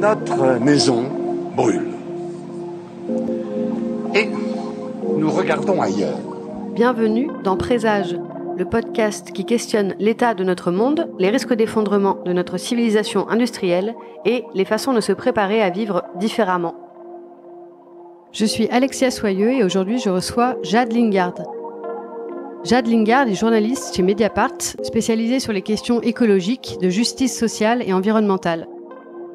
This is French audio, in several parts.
notre maison brûle. Et nous regardons ailleurs. Bienvenue dans Présage, le podcast qui questionne l'état de notre monde, les risques d'effondrement de notre civilisation industrielle et les façons de se préparer à vivre différemment. Je suis Alexia Soyeux et aujourd'hui je reçois Jade Lingard. Jade Lingard est journaliste chez Mediapart, spécialisée sur les questions écologiques, de justice sociale et environnementale.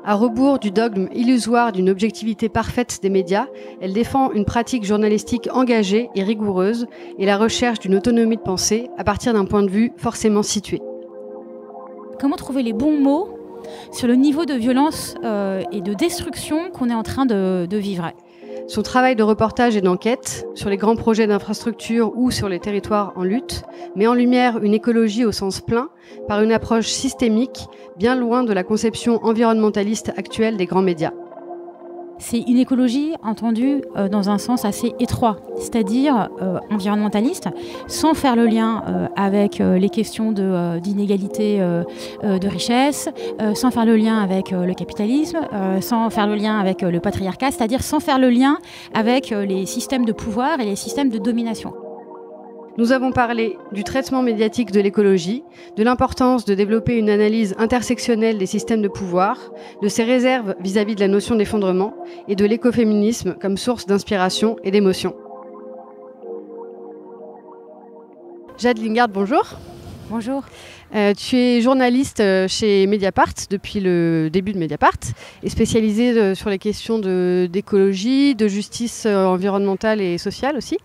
À rebours du dogme illusoire d'une objectivité parfaite des médias, elle défend une pratique journalistique engagée et rigoureuse et la recherche d'une autonomie de pensée à partir d'un point de vue forcément situé. Comment trouver les bons mots sur le niveau de violence euh, et de destruction qu'on est en train de vivre son travail de reportage et d'enquête sur les grands projets d'infrastructure ou sur les territoires en lutte met en lumière une écologie au sens plein par une approche systémique bien loin de la conception environnementaliste actuelle des grands médias. C'est une écologie entendue euh, dans un sens assez étroit, c'est-à-dire euh, environnementaliste, sans faire le lien euh, avec les questions d'inégalité de, richesse, sans faire le lien avec le capitalisme, sans faire le lien avec le patriarcat, c'est-à-dire sans faire le lien avec les systèmes de pouvoir et les systèmes de domination. Nous avons parlé du traitement médiatique de l'écologie, de l'importance de développer une analyse intersectionnelle des systèmes de pouvoir, de ses réserves vis-à-vis de la notion d'effondrement et de l'écoféminisme comme source d'inspiration et d'émotion. Jade Lingard, bonjour. Bonjour. Euh, tu es journaliste euh, chez Mediapart depuis le début de Mediapart et spécialisée euh, sur les questions d'écologie, de, justice environnementale et sociale aussi.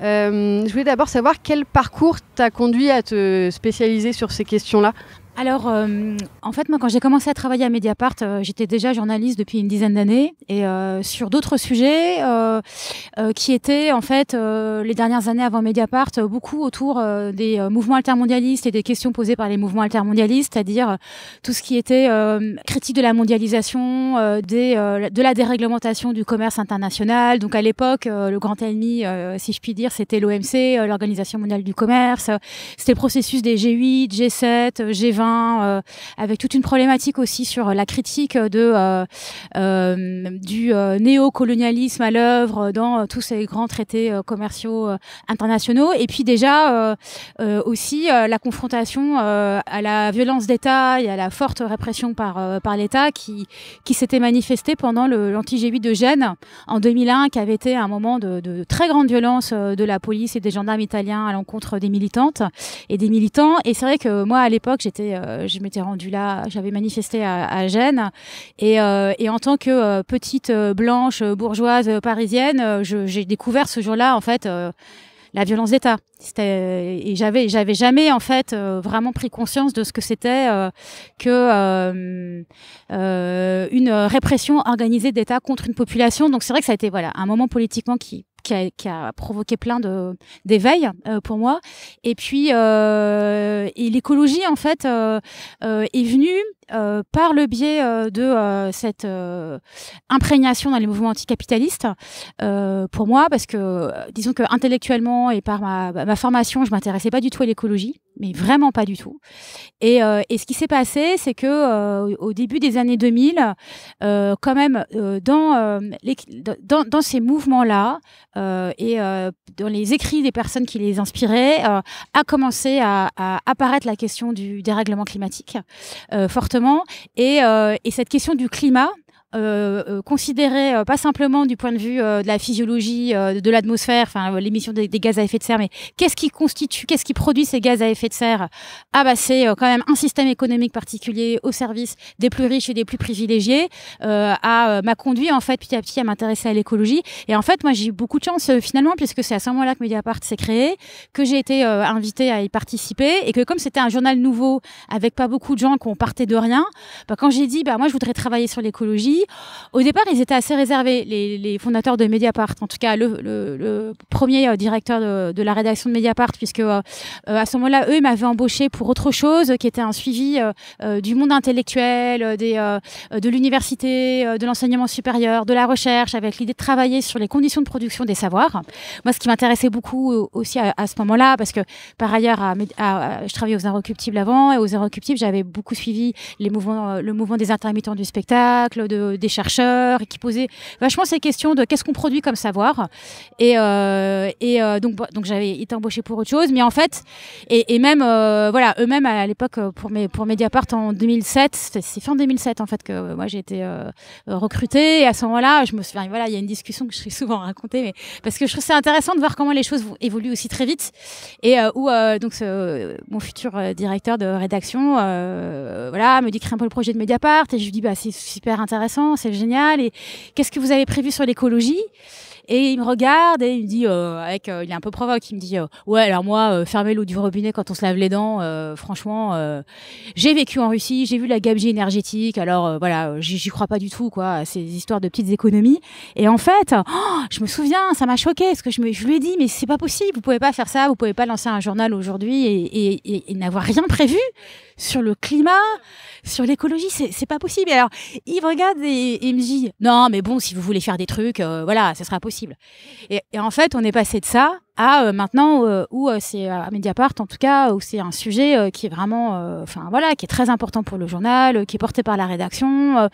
je voulais d'abord savoir quel parcours t'a conduit à te spécialiser sur ces questions-là alors, euh, en fait, moi, quand j'ai commencé à travailler à Mediapart, euh, j'étais déjà journaliste depuis une dizaine d'années et euh, sur d'autres sujets qui étaient, en fait, les dernières années avant Mediapart, beaucoup autour des mouvements altermondialistes et des questions posées par les mouvements altermondialistes, c'est-à-dire tout ce qui était critique de la mondialisation, des, de la déréglementation du commerce international. Donc, à l'époque, le grand ennemi, si je puis dire, c'était l'OMC, l'Organisation mondiale du commerce. c'était le processus des G8, G7, G20 euh, avec toute une problématique aussi sur euh, la critique de euh, du néocolonialisme à l'œuvre dans tous ces grands traités commerciaux internationaux, et puis déjà aussi la confrontation à la violence d'État et à la forte répression par par l'État qui qui s'était manifestée pendant l'anti G8 de Gênes en 2001, qui avait été un moment de, de très grande violence de la police et des gendarmes italiens à l'encontre des militantes et des militants. Et c'est vrai que moi, à l'époque, j'étais euh, je m'étais rendue là, j'avais manifesté à, à Gênes et, euh, en tant que euh, petite blanche bourgeoise parisienne, j'ai découvert ce jour-là en fait la violence d'État. Et j'avais, j'avais jamais en fait vraiment pris conscience de ce que c'était qu'une que une répression organisée d'État contre une population. Donc c'est vrai que ça a été voilà un moment politiquement qui qui a, provoqué plein de d'éveils euh, pour moi. Et puis euh, l'écologie en fait euh, est venue par le biais de cette imprégnation dans les mouvements anticapitalistes pour moi parce que disons que intellectuellement et par ma, ma formation je m'intéressais pas du tout à l'écologie mais vraiment pas du tout. Euh, et, ce qui s'est passé, c'est que euh, au début des années 2000, euh, quand même, dans, les, dans, ces mouvements-là et dans les écrits des personnes qui les inspiraient, a commencé à, apparaître la question du dérèglement climatique fortement. et, cette question du climat euh, euh, considéré euh, pas simplement du point de vue euh, de la physiologie, de l'atmosphère, enfin l'émission des, gaz à effet de serre, mais qu'est-ce qui constitue, qu'est-ce qui produit ces gaz à effet de serre Ah bah c'est quand même un système économique particulier au service des plus riches et des plus privilégiés. à m'a conduit en fait petit à petit à m'intéresser à l'écologie. Et en fait moi j'ai eu beaucoup de chance finalement puisque c'est à ce moment-là que Mediapart s'est créé, que j'ai été invité à y participer et que comme c'était un journal nouveau avec pas beaucoup de gens ont partait de rien, bah, quand j'ai dit bah moi je voudrais travailler sur l'écologie au départ, ils étaient assez réservés, les, fondateurs de Mediapart, en tout cas le, premier euh, directeur de, la rédaction de Mediapart, puisque euh, euh, à ce moment-là, eux, ils m'avaient embauché pour autre chose, qui était un suivi du monde intellectuel, des, de l'université, de l'enseignement supérieur, de la recherche, avec l'idée de travailler sur les conditions de production des savoirs. Moi, ce qui m'intéressait beaucoup aussi à, ce moment-là, parce que par ailleurs, à, je travaillais aux Inrecuptibles avant, et aux Inrecuptibles, j'avais beaucoup suivi les mouvements, le mouvement des intermittents du spectacle, de, euh, des chercheurs et qui posaient vachement ces questions de qu'est-ce qu'on produit comme savoir. Et, euh, et euh, donc, bah, donc j'avais été embauchée pour autre chose, mais en fait, et, même, voilà, eux-mêmes à l'époque pour, mes, pour Mediapart en 2007, c'est fin 2007 en fait que moi j'ai été recrutée. Et à ce moment-là, je me souviens, voilà, il y a une discussion que je suis souvent racontée, mais parce que je trouve c'est intéressant de voir comment les choses évoluent aussi très vite. Et où donc mon futur directeur de rédaction, voilà, me dit crée un peu le projet de Mediapart, et je lui dis bah c'est super intéressant c'est génial. Et qu'est-ce que vous avez prévu sur l'écologie et il me regarde et il me dit, euh, avec, euh, il est un peu provoque, il me dit, euh, ouais, alors moi, fermer l'eau du robinet quand on se lave les dents, franchement, j'ai vécu en Russie, j'ai vu la gabegie énergétique, alors voilà, j'y crois pas du tout, quoi, ces histoires de petites économies. Et en fait, oh, je me souviens, ça m'a choqué, parce que je, je lui ai dit, mais c'est pas possible, vous pouvez pas faire ça, vous pouvez pas lancer un journal aujourd'hui et n'avoir rien prévu sur le climat, sur l'écologie, c'est pas possible. alors, Yves regarde et, me dit Non, mais bon, si vous voulez faire des trucs, euh, voilà, ce sera possible. Et, en fait, on est passé de ça à euh, maintenant euh, où c'est à Mediapart, en tout cas, où c'est un sujet qui est vraiment, enfin voilà, qui est très important pour le journal, qui est porté par la rédaction.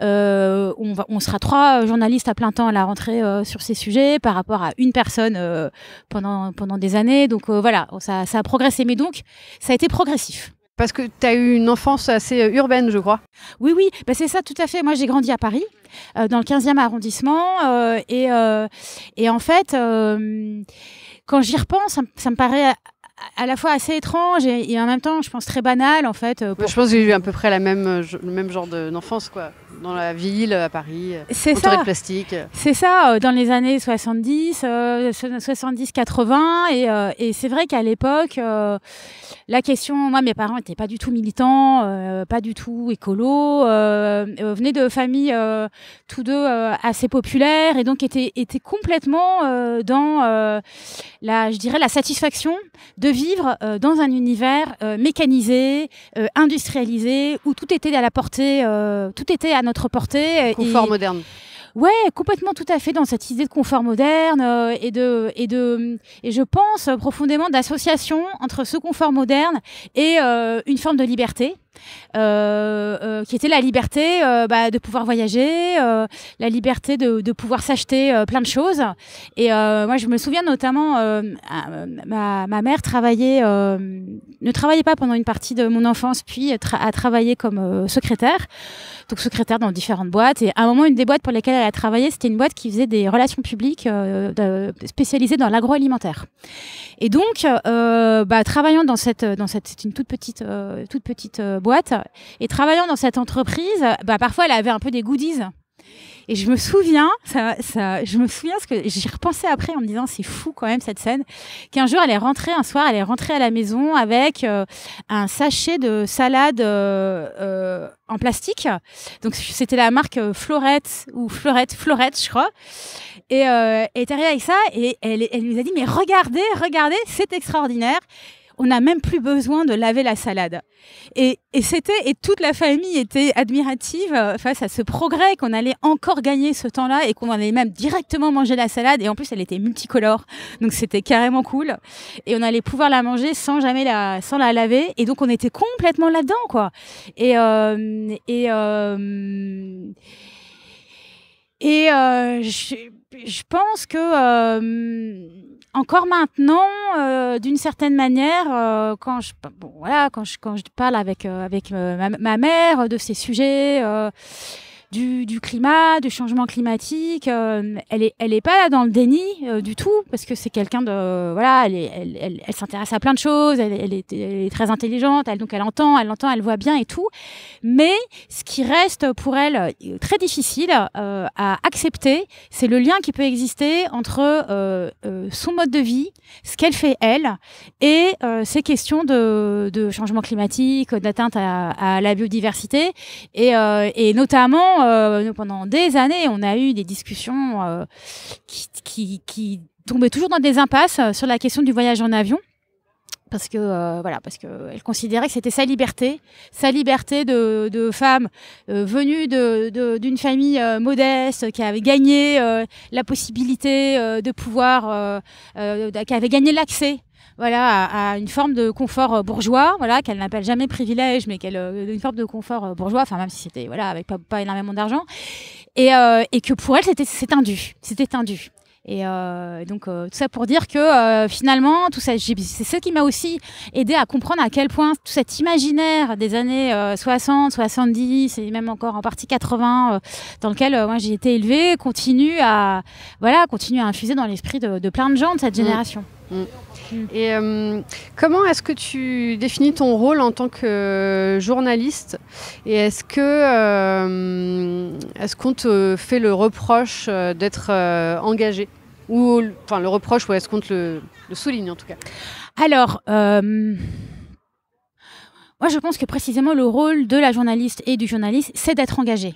on, sera trois journalistes à plein temps à la rentrée sur ces sujets par rapport à une personne pendant, pendant des années. Donc voilà, ça a progressé. Mais donc, ça a été progressif. Parce que tu as eu une enfance assez euh, urbaine, je crois. Oui, oui, bah, c'est ça tout à fait. Moi, j'ai grandi à Paris, euh, dans le 15e arrondissement. Euh, et, en fait, quand j'y repense, ça, me paraît à, la fois assez étrange et, en même temps, je pense très banal, en fait. Je pense que j'ai eu à peu près la même, le même genre d'enfance, quoi dans la ville, à Paris, euh, c'est ça. plastique. C'est ça, euh, dans les années 70, 70-80. Euh, et, c'est vrai qu'à l'époque, la question, moi, mes parents n'étaient pas du tout militants, pas du tout écolos, venaient de familles tous deux assez populaires et donc étaient, complètement dans la, je dirais, la satisfaction de vivre dans un univers mécanisé, industrialisé, où tout était à la portée, tout était à notre portée. Euh, confort moderne. Ouais, complètement, tout à fait, dans cette idée de confort moderne euh, et de et de et je pense euh, profondément d'association entre ce confort moderne et une forme de liberté euh, euh, qui était la liberté euh, bah, de pouvoir voyager, la liberté de, pouvoir s'acheter plein de choses. Et moi, je me souviens notamment, ma, mère travaillait, ne travaillait pas pendant une partie de mon enfance, puis a travaillé comme secrétaire, donc secrétaire dans différentes boîtes. Et à un moment, une des boîtes pour lesquelles elle a travaillé, c'était une boîte qui faisait des relations publiques spécialisées dans l'agroalimentaire. Et donc, euh, bah, travaillant dans cette, dans cette, c'est une toute petite, euh, toute petite euh, boîte, et travaillant dans cette entreprise, bah, parfois elle avait un peu des goodies et je me souviens, ça, ça, je me souviens que j'y repensais après en me disant c'est fou quand même cette scène, qu'un jour elle est rentrée un soir, elle est rentrée à la maison avec euh, un sachet de salade euh, euh, en plastique. Donc c'était la marque Florette ou Florette, Florette je crois. Et elle est arrivée avec ça et elle, elle nous a dit mais regardez, regardez, c'est extraordinaire on n'a même plus besoin de laver la salade. Et, c'était et toute la famille était admirative euh, face à ce progrès qu'on allait encore gagner ce temps-là et qu'on allait même directement manger la salade. Et en plus, elle était multicolore, donc c'était carrément cool. Et on allait pouvoir la manger sans jamais la sans la laver. Et donc on était complètement là-dedans, quoi. Et euh, et euh, je, je, pense que encore maintenant, euh, d'une certaine manière, euh, quand je bon, voilà, quand je quand je parle avec euh, avec ma, ma, mère de ces sujets du, climat, du changement climatique. Euh, elle n'est elle est pas dans le déni euh, du tout, parce que c'est quelqu'un de. Voilà, elle, s'intéresse à plein de choses, elle, est, très intelligente, elle, donc elle entend, elle entend, elle voit bien et tout. Mais ce qui reste pour elle euh, très difficile à accepter, c'est le lien qui peut exister entre son mode de vie, ce qu'elle fait elle, et ces questions de, changement climatique, d'atteinte à, la biodiversité, et, et notamment euh, pendant des années, on a eu des discussions euh, qui, tombaient toujours dans des impasses euh, sur la question du voyage en avion. Parce que voilà, parce que considérait que c'était sa liberté, sa liberté de, de femme venue d'une famille modeste qui avait gagné la possibilité de pouvoir, qui avait gagné l'accès voilà, à, une forme de confort euh, bourgeois, voilà, qu'elle n'appelle jamais privilège, mais qu'elle euh, une forme de confort euh, bourgeois, enfin même si c'était voilà avec pas, énormément d'argent, et, que pour elle c'était c'est indu, c'était indu. Et donc tout ça pour dire que finalement tout ça, c'est ce qui m'a aussi aidé à comprendre à quel point tout cet imaginaire des années 60, 70 et même encore en partie 80 dans lequel moi j'ai été élevée continue à voilà continue à infuser dans l'esprit de, plein de gens de cette mmh. génération. Mm. Et euh, comment est-ce que tu définis ton rôle en tant que journaliste Et est-ce que euh, est-ce qu'on te fait le reproche euh, d'être engagé ou enfin le reproche ou est-ce qu'on te le, le, souligne en tout cas Alors. Moi, je pense que précisément le rôle de la journaliste et du journaliste, c'est d'être engagé.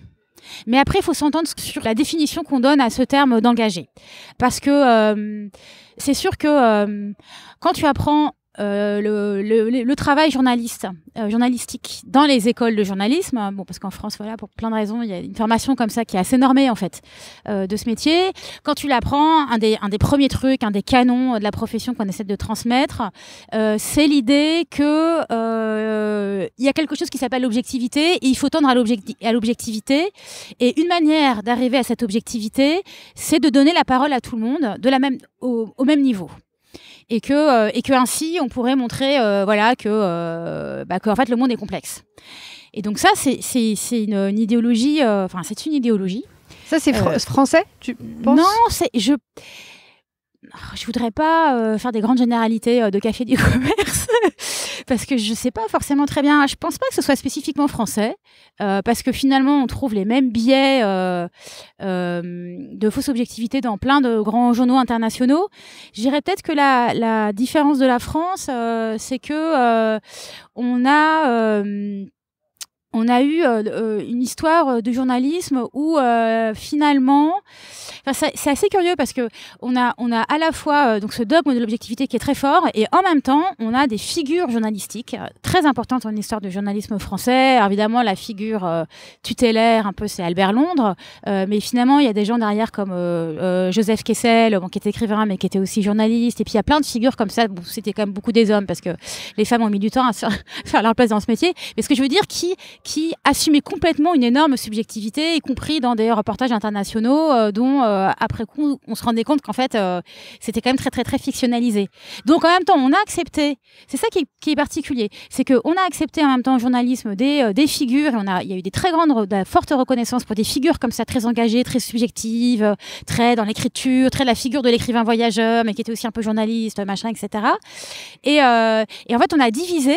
Mais après, il faut s'entendre sur la définition qu'on donne à ce terme d'engagé. Parce que euh, c'est sûr que euh, quand tu apprends euh, le, le, le, travail journaliste, euh, journalistique dans les écoles de journalisme. Bon, parce qu'en France, voilà, pour plein de raisons, il y a une formation comme ça qui est assez normée en fait euh, de ce métier. Quand tu l'apprends, un des, un des premiers trucs, un des canons de la profession qu'on essaie de transmettre, c'est l'idée que il y a quelque chose qui s'appelle l'objectivité et il faut tendre à l'objectivité. Et une manière d'arriver à cette objectivité, c'est de donner la parole à tout le monde de la même, au même niveau et que euh, et que ainsi on pourrait montrer euh, voilà que euh, bah, fait le monde est complexe. Et donc ça c'est une, une, idéologie, enfin c'est une idéologie. Ça c'est français, tu penses Non, c'est je ah, je voudrais pas euh, faire des grandes généralités euh, de café du commerce parce que je sais pas forcément très bien. Je pense pas que ce soit spécifiquement français euh, parce que finalement on trouve les mêmes biais de fausse objectivité dans plein de grands journaux internationaux. Je dirais peut-être que la, la, différence de la France, c'est que on a on a eu euh, euh, une histoire euh, de journalisme où finalement, c'est assez curieux parce que on a, on a à la fois donc ce dogme de l'objectivité qui est très fort et en même temps on a des figures journalistiques très importantes en l'histoire du journalisme français. évidemment la figure tutélaire un peu c'est Albert Londres, mais finalement il y a des gens derrière comme Joseph Kessel, qui était écrivain mais qui était aussi journaliste et puis il y a plein de figures comme ça. c'était quand même beaucoup des hommes parce que les femmes ont mis du temps à faire leur place dans ce métier. Mais ce que je veux dire qui qui assumait complètement une énorme subjectivité, y compris dans des reportages internationaux euh, dont, euh, après coup, on se rendait compte qu'en fait, euh, c'était quand même très, très, très fictionnalisé. Donc, en même temps, on a accepté, c'est ça qui est, particulier, c'est qu'on a accepté en même temps au journalisme des, des figures, et on a, il y a eu des très grandes, de fortes reconnaissances pour des figures comme ça, très engagées, très subjectives, très dans l'écriture, très la figure de l'écrivain voyageur, mais qui était aussi un peu journaliste, machin, etc. et en fait, on a divisé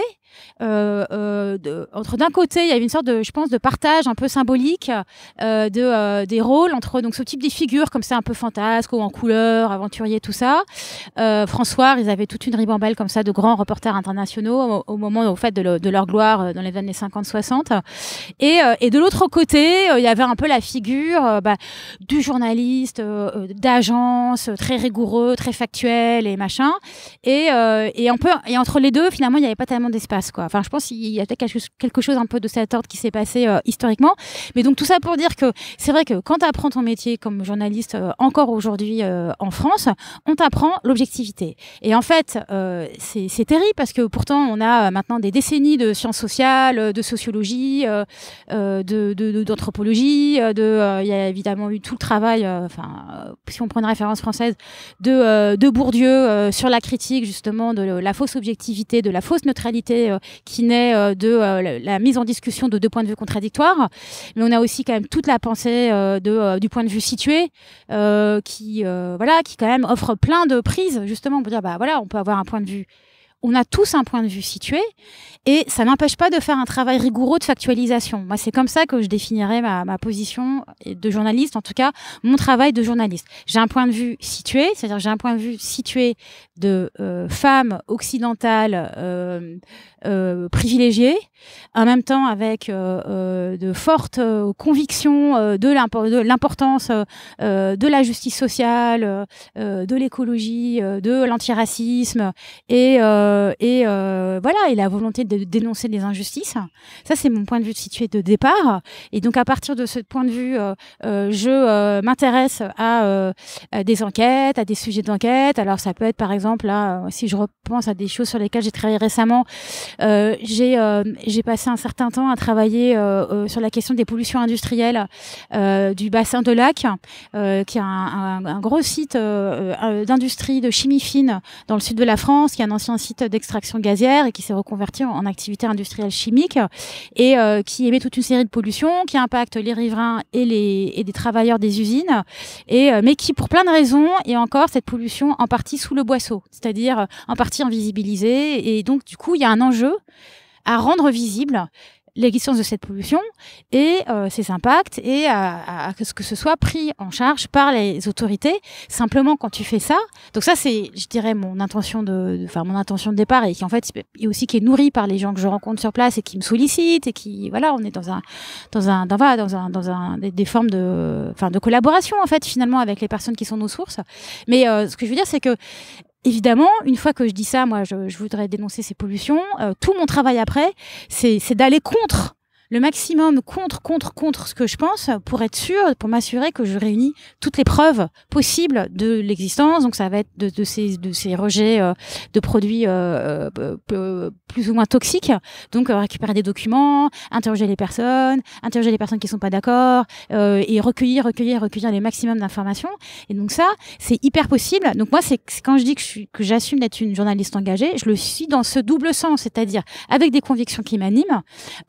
euh, euh, de, entre d'un côté, il y avait une sorte de, je pense, de partage un peu symbolique euh, de, des rôles entre donc ce type de figures comme c'est un peu fantasque ou en couleur, aventurier, tout ça. François, ils avaient toute une ribambelle comme ça de grands reporters internationaux au, moment au fait de, leur gloire dans les années 50-60. Et, de l'autre côté, il y avait un peu la figure bah, du journaliste d'agence très rigoureux, très factuel et machin. Et, peu, et entre les deux, finalement, il n'y avait pas tellement d'espace. Enfin, je pense qu'il y a quelque, quelque chose un peu de cet ordre qui s'est passé euh, historiquement. Mais donc tout ça pour dire que c'est vrai que quand tu apprends ton métier comme journaliste euh, encore aujourd'hui euh, en France, on t'apprend l'objectivité. Et en fait, c'est terrible parce que pourtant on a maintenant des décennies de sciences sociales, de sociologie, d'anthropologie, de, il y a évidemment eu tout le travail, enfin, si on prend une référence française, de Bourdieu sur la critique justement de la fausse objectivité, de la fausse neutralité euh, qui naît euh, de euh, la mise en discussion de deux points de vue contradictoires, mais on a aussi quand même toute la pensée de, du point de vue situé qui, voilà, qui quand même offre plein de prises justement pour dire bah voilà, on peut avoir un point de vue on a tous un point de vue situé et ça n'empêche pas de faire un travail rigoureux de factualisation. Moi, c'est comme ça que je définirais ma, ma, position de journaliste, en tout cas mon travail de journaliste. J'ai un point de vue situé, c'est-à-dire j'ai un point de vue situé de euh, femmes occidentales euh, euh, privilégiées, en même temps avec de fortes convictions de l'importance de la justice sociale, de l'écologie, de l'antiracisme et, et voilà et la volonté de dénoncer des injustices. Ça c'est mon point de vue de situé de départ et donc à partir de ce point de vue, je m'intéresse à, à des enquêtes, à des sujets d'enquête. Alors ça peut être par exemple là, euh, si je repense à des choses sur lesquelles j'ai travaillé récemment, euh, j'ai euh, j'ai passé un certain temps à travailler sur la question des pollutions industrielles du bassin de Lac, qui est un, gros site d'industrie de chimie fine dans le sud de la France, qui est un ancien site d'extraction gazière et qui s'est reconverti en, activité industrielle chimique et qui émet toute une série de pollutions qui impactent les riverains et les des travailleurs des usines, et mais qui pour plein de raisons et encore cette pollution en partie sous le boisseau c'est-à-dire en euh, partie invisibilisés. Et donc, du coup, il y a un enjeu à rendre visible l'existence de cette pollution et euh, ses impacts et à, ce que ce soit pris en charge par les autorités. Simplement, quand tu fais ça, donc ça c'est, je dirais, mon intention de, enfin mon intention de départ et qui en fait aussi qui est nourrie par les gens que je rencontre sur place et qui me sollicitent et qui, voilà, on est dans un, dans un, dans, dans un, dans un des, formes de, enfin de collaboration en fait finalement avec les personnes qui sont nos sources. Mais euh, ce que je veux dire c'est que évidemment, une fois que je dis ça, moi, je, voudrais dénoncer ces pollutions. Euh, tout mon travail après, c'est d'aller contre le maximum contre, contre, contre ce que je pense pour être sûr, pour m'assurer que je réunis toutes les preuves possibles de l'existence. Donc ça va être de, ces, de ces rejets euh, de produits euh, plus ou moins toxique, Donc euh, récupérer des documents, interroger les personnes, interroger les personnes qui ne sont pas d'accord euh, et recueillir, recueillir, recueillir les maximum d'informations. Et donc ça, c'est hyper possible. Donc moi, c'est quand je dis que, je suis, que j'assume d'être une journaliste engagée, je le suis dans ce double sens, c'est-à-dire avec des convictions qui m'animent,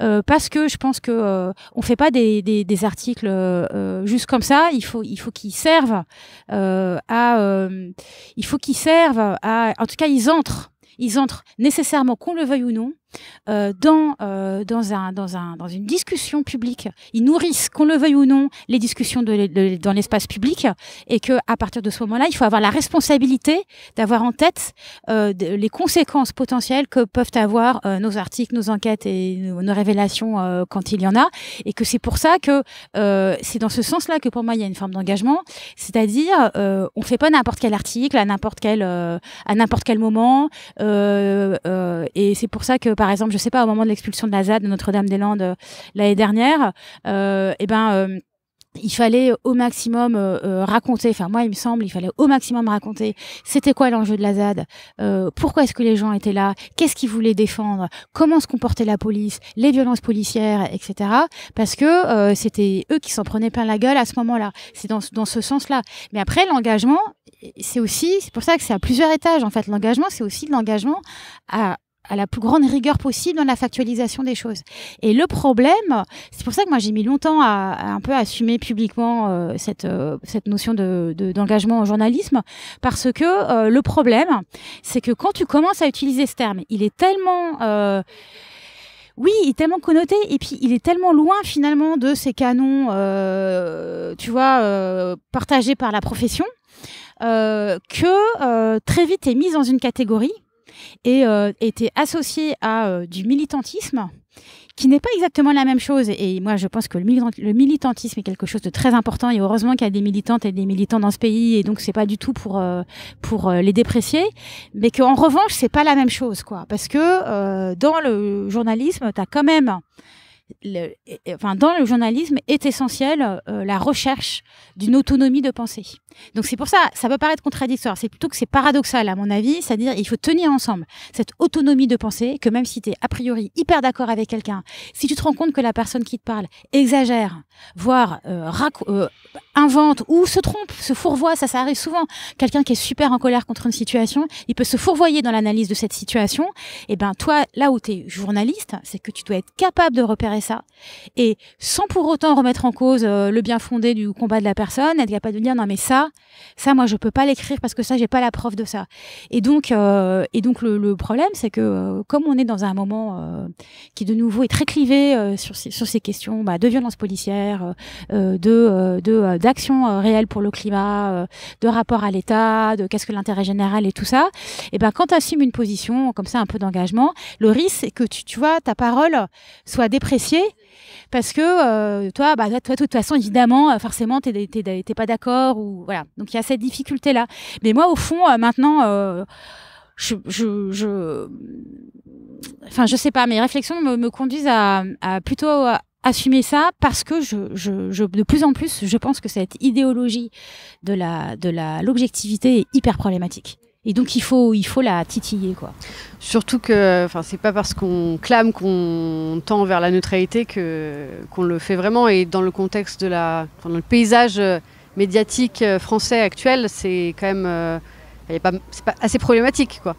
euh, parce que je pense que euh, on fait pas des, des, des articles juste comme ça. Il faut il faut qu'ils servent à il faut qu'ils servent à en tout cas ils entrent ils entrent nécessairement, qu'on le veuille ou non, euh, dans, euh, dans, un, dans, un, dans une discussion publique. Ils nourrissent, qu'on le veuille ou non, les discussions de, dans l'espace public et que à partir de ce moment-là, il faut avoir la responsabilité d'avoir en tête euh, les conséquences potentielles que peuvent avoir nos articles, nos enquêtes et nos, révélations quand il y en a. Et que c'est pour ça que c'est dans ce sens-là que pour moi, il y a une forme d'engagement. C'est-à-dire, on fait pas n'importe quel article à n'importe quel, à n'importe quel moment. et c'est pour ça que par exemple, je sais pas, au moment de l'expulsion de la ZAD de Notre-Dame-des-Landes euh, l'année dernière, et euh, eh ben euh, il fallait au maximum raconter, enfin moi il me semble, il fallait au maximum raconter c'était quoi l'enjeu de la ZAD, pourquoi est-ce que les gens étaient là, qu'est-ce qu'ils voulaient défendre, comment se comportait la police, les violences policières, etc. Parce que c'était eux qui s'en prenaient plein la gueule à ce moment-là. C'est dans, dans ce sens-là. Mais après l'engagement, c'est aussi, c'est pour ça que c'est à plusieurs étages en fait. L'engagement, c'est aussi l'engagement à à la plus grande rigueur possible dans la factualisation des choses. Et le problème, c'est pour ça que moi j'ai mis longtemps à, un peu assumer publiquement euh, cette, euh, cette notion d'engagement de, journalisme, parce que euh, le problème, c'est que quand tu commences à utiliser ce terme, il est tellement... Oui, il tellement connoté et puis il est tellement loin finalement de ces canons, tu vois, partagés par la profession, que très vite est mise dans une catégorie et euh, était associé à euh, du militantisme qui n'est pas exactement la même chose. Et moi, je pense que le, militantisme est quelque chose de très important. Et heureusement qu'il y a des militantes et des militants dans ce pays. Et donc, c'est pas du tout pour euh, pour les déprécier, mais qu'en revanche, c'est pas la même chose, quoi. Parce que dans le journalisme, tu as quand même le, enfin, dans le journalisme est essentielle euh, la recherche d'une autonomie de pensée. Donc c'est pour ça, ça peut paraître contradictoire, c'est plutôt que c'est paradoxal à mon avis, c'est-à-dire il faut tenir ensemble cette autonomie de pensée que même si tu es a priori hyper d'accord avec quelqu'un, si tu te rends compte que la personne qui te parle exagère, voire euh, euh, invente ou se trompe, se fourvoie, ça ça arrive souvent, quelqu'un qui est super en colère contre une situation, il peut se fourvoyer dans l'analyse de cette situation, et eh ben toi là où tu es journaliste, c'est que tu dois être capable de repérer ça. Et sans pour autant remettre en cause euh, le bien fondé du combat de la personne, être capable de dire non mais ça, ça moi je peux pas l'écrire parce que ça j'ai pas la preuve de ça. Et donc euh, et donc le, problème c'est que euh, comme on est dans un moment qui de nouveau est très clivé sur ces, sur ces questions bah, de violence policière, de d'action réelle pour le climat, de rapport à l'État, de qu'est-ce que l'intérêt général et tout ça, et ben quand tu assumes une position comme ça un peu d'engagement, le risque c'est que tu tu vois ta parole soit dépressive parce que euh, toi, bah, toi, de toute façon, évidemment, euh, forcément, tu n'es pas d'accord. ou voilà. Donc il y a cette difficulté-là. Mais moi, au fond, euh, maintenant, je, je, Enfin, je sais pas, mes réflexions me, conduisent à, plutôt assumer ça parce que je, de plus en plus, je pense que cette idéologie de la de la l'objectivité est hyper problématique. Et donc il faut, il faut la titiller quoi. Surtout que, enfin c'est pas parce qu'on clame qu'on tend vers la neutralité que qu'on le fait vraiment. Et dans le contexte de la, dans le paysage euh, médiatique euh, français actuel, c'est quand même, euh, pas, pas assez problématique quoi.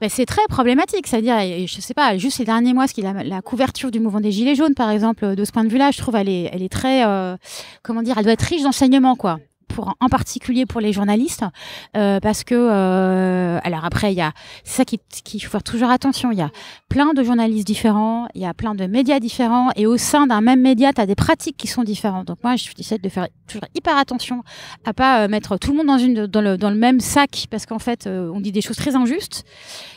Ben c'est très problématique, c'est-à-dire, je sais pas, juste ces derniers mois, ce qui la, la, couverture du mouvement des Gilets jaunes, par exemple, de ce point de vue-là, je trouve, elle est, elle est très, comment dire, elle doit être riche d'enseignements, quoi en particulier pour les journalistes, euh, parce que, euh, alors après, il y a, c'est ça qu'il qui faut faire toujours attention, il y a plein de journalistes différents, il y a plein de médias différents, et au sein d'un même média, tu as des pratiques qui sont différentes. Donc moi, je j'essaie de faire toujours hyper attention à pas euh, mettre tout le monde dans, une, dans, le, dans le même sac, parce qu'en fait, on dit des choses très injustes,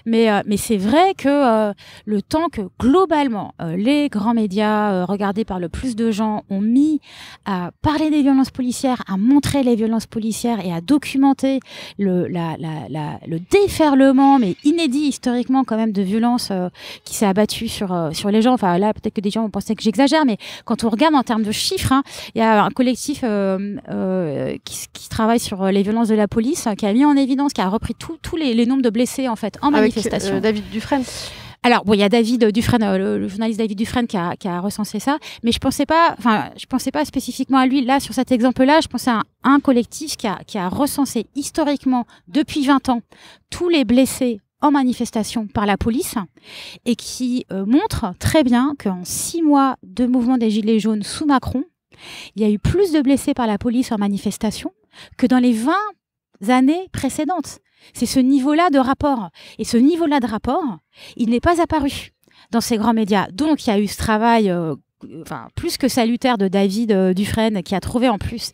mais, mais c'est vrai que le temps que globalement, les grands médias regardés par le plus de gens ont mis à parler des violences policières, à montrer les les violences policières et à documenter le, le déferlement, mais inédit historiquement quand même, de violences euh, qui s'est abattu sur, euh, sur les gens. Enfin là, peut-être que des gens vont penser que j'exagère, mais quand on regarde en termes de chiffres, hein, il y a un collectif euh, qui, travaille sur les violences de la police, hein, qui a mis en évidence, qui a repris tous les, nombres de blessés en fait en Avec manifestation. David Dufresne alors, bon, il y a David Dufresne, euh, le, journaliste David Dufresne qui a, recensé ça, mais je pensais pas, enfin, je pensais pas spécifiquement à lui. Là, sur cet exemple-là, je pensais à un, collectif qui a, recensé historiquement, depuis 20 ans, tous les blessés en manifestation par la police et qui euh, montre très bien qu'en six mois de mouvement des Gilets jaunes sous Macron, il y a eu plus de blessés par la police en manifestation que dans les 20 années précédentes. C'est ce niveau-là de rapport. Et ce niveau-là de rapport, il n'est pas apparu dans ces grands médias. Donc, il y a eu ce travail euh, Enfin, plus que salutaire de David euh, Dufresne, qui a trouvé en plus,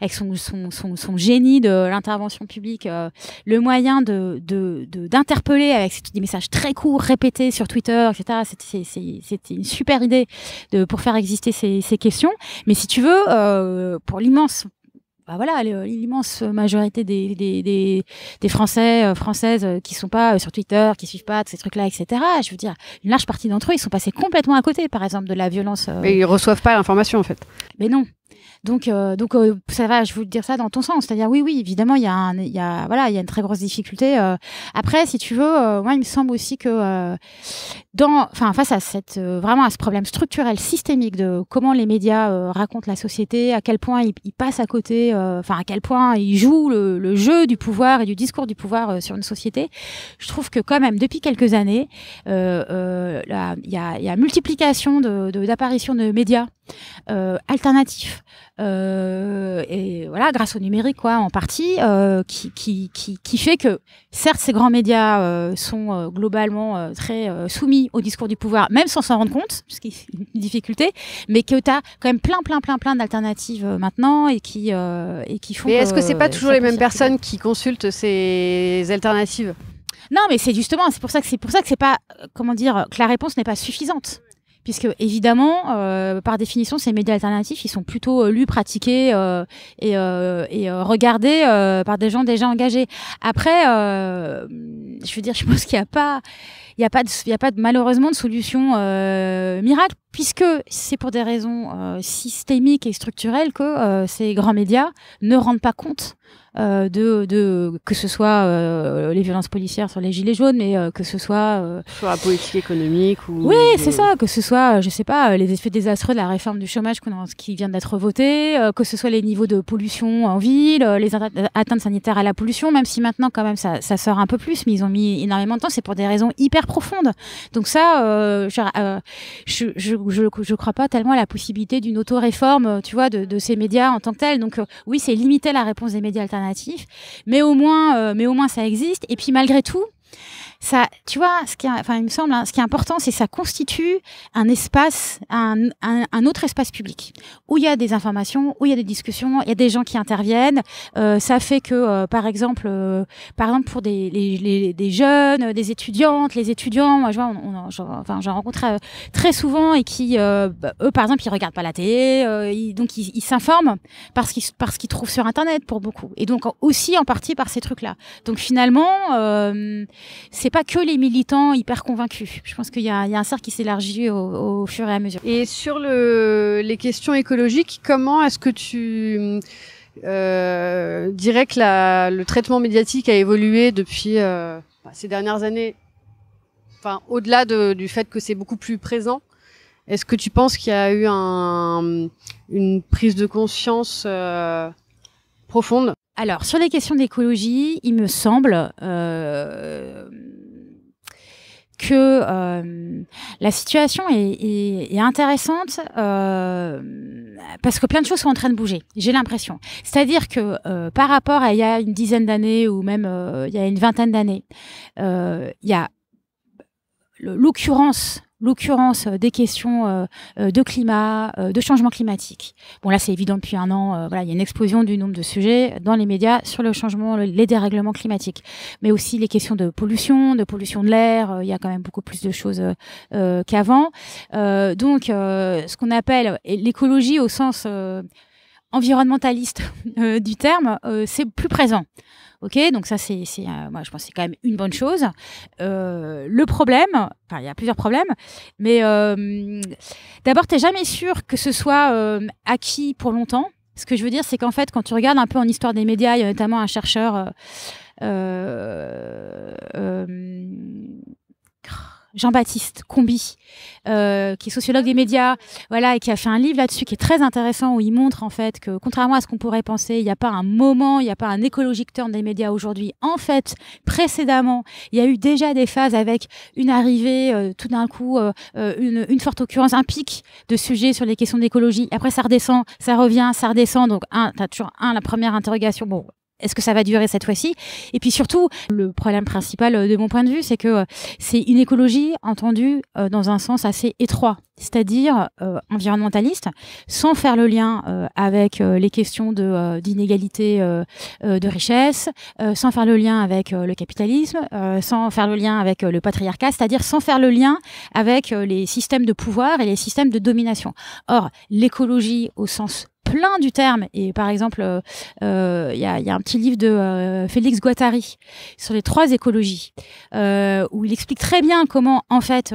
avec son, son, génie de l'intervention publique, euh, le moyen d'interpeller de, de, avec des messages très courts, répétés sur Twitter, etc. C'était une super idée pour faire exister ces, questions. Mais si tu veux, pour l'immense bah voilà, euh, l'immense majorité des, des, Français, euh, Françaises euh, qui sont pas sur Twitter, qui suivent pas ces trucs-là, etc. Je veux dire, une large partie d'entre eux, ils sont passés complètement à côté, par exemple, de la violence. Mais ils reçoivent pas l'information, en fait. Mais non. Donc, euh, euh, ça va, je veux dire ça dans ton sens. C'est-à-dire, oui, oui, évidemment, il y, a une très grosse difficulté. Euh. Après, si tu veux, il me semble aussi que dans, face à ce problème structurel, systémique de comment les médias racontent la société, à quel point ils, passent à côté, enfin, à quel point ils jouent le, jeu du pouvoir et du discours du pouvoir sur une société, je trouve que quand même, depuis quelques années, il y a, multiplication d'apparitions de, de médias euh, alternatifs. Euh, et voilà, grâce au numérique, quoi, en partie, euh, qui, qui, qui, qui, fait que, certes, ces grands médias sont globalement très soumis au discours du pouvoir, même sans s'en rendre compte, ce qui est une difficulté, mais que tu as quand même plein, plein, plein, plein d'alternatives maintenant et qui, et qui font. Mais est-ce que c'est pas toujours les mêmes personnes qui consultent ces alternatives non, mais c'est justement, c'est pour ça que c'est pour ça que c'est pas, comment dire, que la réponse n'est pas suffisante puisque évidemment, euh, par définition, ces médias alternatifs, ils sont plutôt euh, lus, pratiqués euh, et, regardés par des gens déjà engagés. Après, je veux dire, je pense qu'il n'y a pas, il a pas, il a pas de, malheureusement de solution miracle, puisque c'est pour des raisons systémiques et structurelles que ces grands médias ne rendent pas compte euh, de, que ce soit euh, les violences policières sur les gilets jaunes, mais euh, que ce soit soit la politique économique ou oui, c'est ça, que ce soit je sais pas les effets désastreux de la réforme du chômage qui vient d'être votée, que ce soit les niveaux de pollution en ville, les atteintes sanitaires à la pollution, même si maintenant quand même ça, sort un peu plus, mais ils ont mis énormément de temps, c'est pour des raisons hyper profondes. Donc ça, je, je, je, crois pas tellement à la possibilité d'une auto-réforme, tu vois, de, ces médias en tant que tels. Donc oui, c'est limiter la réponse des médias alternatifs mais au moins, euh, mais au moins ça existe. Et puis malgré tout, ça, tu vois, ce qui, enfin, il me semble, hein, ce qui est important, c'est que ça constitue un espace, un, un, autre espace public où il y a des informations, où il y a des discussions, il y a des gens qui interviennent. Euh, ça fait que, euh, par exemple, euh, par exemple pour des, les, les, jeunes, des étudiantes, les étudiants, moi, je vois, j'en rencontre très souvent et qui, bah, eux, par exemple, ils regardent pas la télé, donc ils s'informent parce qu'ils parce qu'ils trouvent sur internet pour beaucoup, et donc aussi en partie par ces trucs-là. Donc finalement, c'est pas que les militants hyper convaincus. Je pense qu'il y, a un cercle qui s'élargit au, fur et à mesure. Et sur le, les questions écologiques, comment est-ce que tu euh, dirais que le traitement médiatique a évolué depuis euh, bah, ces dernières années Enfin, au-delà du fait que c'est beaucoup plus présent, est-ce que tu penses qu'il y a eu une prise de conscience euh, profonde alors, sur les questions d'écologie, il me semble, que euh, la situation est, intéressante euh, parce que plein de choses sont en train de bouger, j'ai l'impression. C'est-à-dire que euh, par rapport à il y a une dizaine d'années ou même il y a une vingtaine d'années, il y a l'occurrence l'occurrence euh, des questions euh, euh, de climat, de changement climatique. Bon là c'est évident depuis un an, il y a une explosion du nombre de sujets dans les médias sur le changement, les dérèglements climatiques, mais aussi les questions de pollution, de pollution de l'air, il y a quand même beaucoup plus de choses qu'avant. donc ce qu'on appelle l'écologie au sens environnementaliste du terme, c'est plus présent. Ok, donc ça, c'est, euh, moi, je pense que c'est quand même une bonne chose. Euh, le problème, enfin, il y a plusieurs problèmes, mais euh, d'abord, tu n'es jamais sûr que ce soit acquis pour longtemps. Ce que je veux dire, c'est qu'en fait, quand tu regardes un peu en histoire des médias, il y a notamment un chercheur. Jean-Baptiste Combi, euh, qui est sociologue des médias, voilà, et qui a fait un livre là-dessus qui est très intéressant où il montre en fait que contrairement à ce qu'on pourrait penser, il n'y a pas un moment, il n'y a pas un écologique turn des médias aujourd'hui. En fait, précédemment, il y a eu déjà des phases avec une arrivée, euh, tout d'un coup, euh, une, forte occurrence, un pic de sujets sur les questions d'écologie. Après, ça redescend, ça revient, ça redescend. Donc, un, as toujours un, la première interrogation. Bon, est-ce que ça va durer cette fois-ci Et puis surtout, le problème principal euh, de mon point de vue, c'est que euh, c'est une écologie entendue euh, dans un sens assez étroit, c'est-à-dire environnementaliste, sans faire le lien avec les questions d'inégalité de, de, richesse, sans faire le lien avec le capitalisme, sans faire le lien avec le patriarcat, c'est-à-dire sans faire le lien avec les systèmes de pouvoir et les systèmes de domination. Or, l'écologie au sens plein du terme. Et par exemple, euh, euh, il y, a, un petit livre de euh, Félix Guattari sur les trois écologies, où il explique très bien comment, en fait,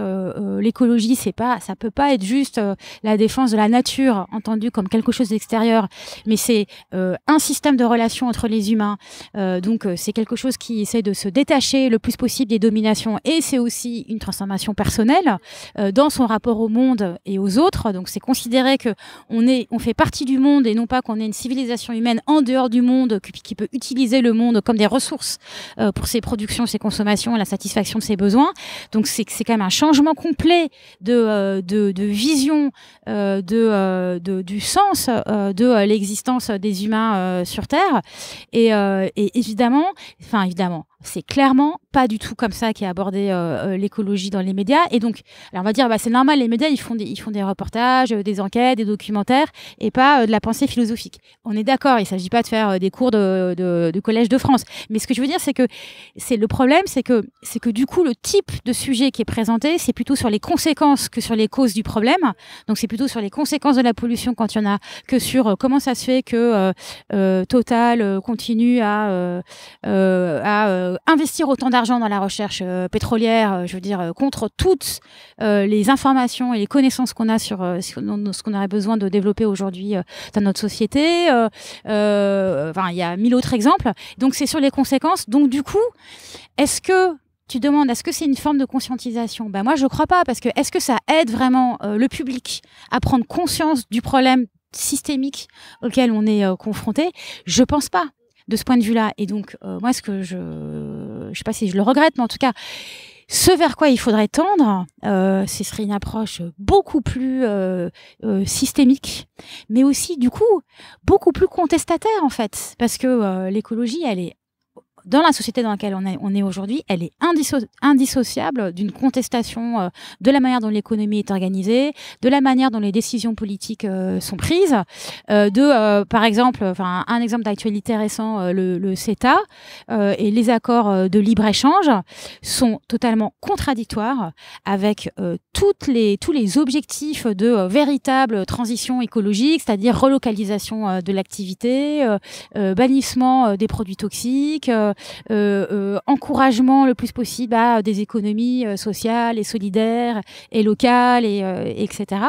l'écologie, c'est pas, ça peut pas être juste la défense de la nature, entendue comme quelque chose d'extérieur, mais c'est un système de relations entre les humains. donc, c'est quelque chose qui essaie de se détacher le plus possible des dominations. Et c'est aussi une transformation personnelle dans son rapport au monde et aux autres. Donc, c'est considérer que on est, on fait partie du monde et non pas qu'on ait une civilisation humaine en dehors du monde qui peut utiliser le monde comme des ressources euh, pour ses productions, ses consommations, la satisfaction de ses besoins. Donc c'est quand même un changement complet de, euh, vision euh, de, du sens de l'existence des humains sur Terre. Et, et évidemment, enfin évidemment, c'est clairement pas du tout comme ça qu'est abordée euh, euh, l'écologie dans les médias. Et donc, alors on va dire, bah, c'est normal, les médias, ils font, des, ils font des reportages, euh, des enquêtes, des documentaires, et pas de la pensée philosophique. On est d'accord, il s'agit pas de faire des cours de, Collège de France. Mais ce que je veux dire, c'est que c'est le problème, c'est que, c'est que du coup, le type de sujet qui est présenté, c'est plutôt sur les conséquences que sur les causes du problème. Donc, c'est plutôt sur les conséquences de la pollution quand il y en a que sur comment ça se fait que Total continue à, à euh, investir autant d'argent dans la recherche euh, pétrolière, euh, je veux dire, contre toutes les informations et les connaissances qu'on a sur ce qu'on aurait besoin de développer aujourd'hui dans notre société. Enfin, il y a mille autres exemples. Donc, c'est sur les conséquences. Donc, du coup, est-ce que tu demandes est-ce que c'est une forme de conscientisation ben moi je crois pas parce que est-ce que ça aide vraiment le public à prendre conscience du problème systémique auquel on est confronté je pense pas de ce point de vue-là. Et donc, euh, moi, ce que je. Je sais pas si je le regrette, mais en tout cas, ce vers quoi il faudrait tendre, euh, ce serait une approche beaucoup plus euh, systémique, mais aussi du coup beaucoup plus contestataire en fait, parce que l'écologie elle est dans la société dans laquelle on est, on est aujourd'hui, elle est indissociable d'une contestation euh, de la manière dont l'économie est organisée, de la manière dont les décisions politiques euh, sont prises, euh, de, par exemple, enfin un exemple d'actualité récent, le, CETA et les accords de libre échange sont totalement contradictoires avec toutes les tous les objectifs de véritable transition écologique, c'est-à-dire relocalisation de l'activité, bannissement des produits toxiques. Euh, euh, encouragement le plus possible à des économies euh, sociales et solidaires et locales, et, etc.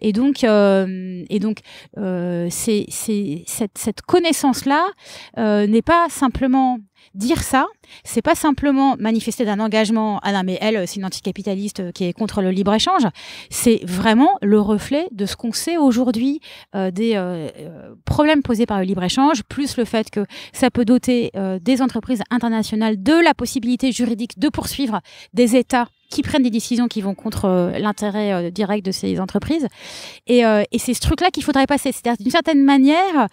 Et donc, et donc c'est, cette, cette connaissance-là n'est pas simplement dire ça, c'est pas simplement manifester d'un engagement. Ah non, mais elle, euh, c'est une anticapitaliste euh, qui est contre le libre échange. C'est vraiment le reflet de ce qu'on sait aujourd'hui euh, des problèmes posés par le libre échange, plus le fait que ça peut doter des entreprises internationales de la possibilité juridique de poursuivre des États qui prennent des décisions qui vont contre l'intérêt direct de ces entreprises. Et, et c'est ce truc-là qu'il faudrait passer. C'est-à-dire, d'une certaine manière,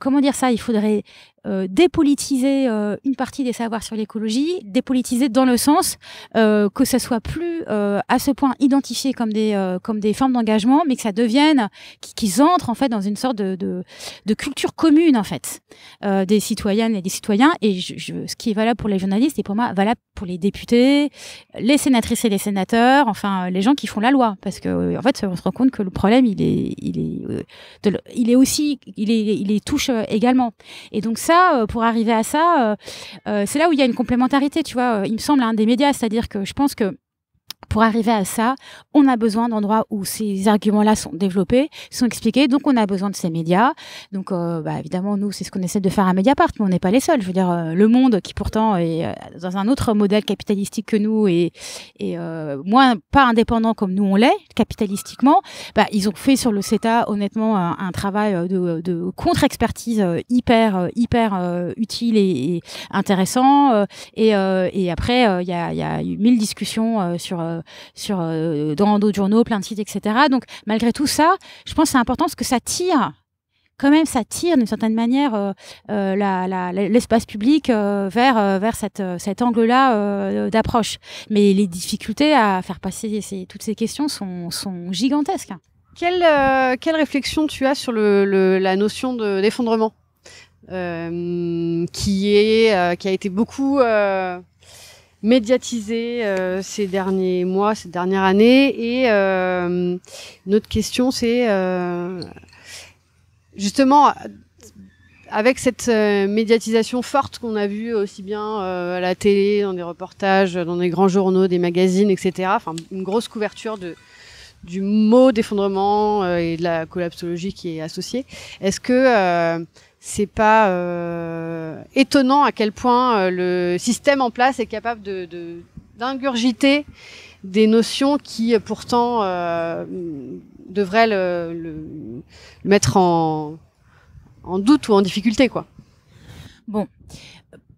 comment dire ça Il faudrait euh, dépolitiser euh, une partie des savoirs sur l'écologie, dépolitiser dans le sens euh, que ça soit plus à ce point identifié comme des comme des formes d'engagement, mais que ça devienne qu'ils entrent en fait dans une sorte de, de, culture commune en fait des citoyennes et des citoyens. Et ce qui est valable pour les journalistes est pour moi valable pour les députés, les sénatrices et les sénateurs, enfin les gens qui font la loi, parce que en fait on se rend compte que le problème il est il est il est aussi il est il touche également. Et donc euh, pour arriver à ça, euh, euh, c'est là où il y a une complémentarité, tu vois, il me semble, un des médias. C'est-à-dire que je pense que pour arriver à ça, on a besoin d'endroits où ces arguments-là sont développés, sont expliqués, donc on a besoin de ces médias. Donc euh, bah, évidemment, nous, c'est ce qu'on essaie de faire à Mediapart, mais on n'est pas les seuls. Je veux dire, euh, le monde qui pourtant est euh, dans un autre modèle capitalistique que nous et, moins pas indépendant comme nous on l'est, capitalistiquement, bah, ils ont fait sur le CETA honnêtement un, travail de, contre-expertise hyper, hyper utile et, intéressant. et, après, il y, a, y a eu mille discussions sur euh, sur, euh, dans d'autres journaux, plein de sites, etc. Donc, malgré tout ça, je pense que c'est important parce que ça tire quand même ça tire d'une certaine manière euh, l'espace public vers, vers cet angle-là d'approche. Mais les difficultés à faire passer toutes ces questions sont, sont gigantesques. Quelle, quelle, réflexion tu as sur la notion d'effondrement qui, est qui a été beaucoup médiatisé euh, ces derniers mois, ces dernières années. Et euh, notre question, c'est euh, justement avec cette médiatisation forte qu'on a vue aussi bien à la télé, dans des reportages, dans des grands journaux, des magazines, etc. Enfin, une grosse couverture de du mot d'effondrement et de la collapsologie qui est associée. Est-ce que c'est pas euh, étonnant à quel point euh, le système en place est capable de d'ingurgiter des notions qui euh, pourtant devraient le, mettre en, en, doute ou en difficulté quoi. Bon,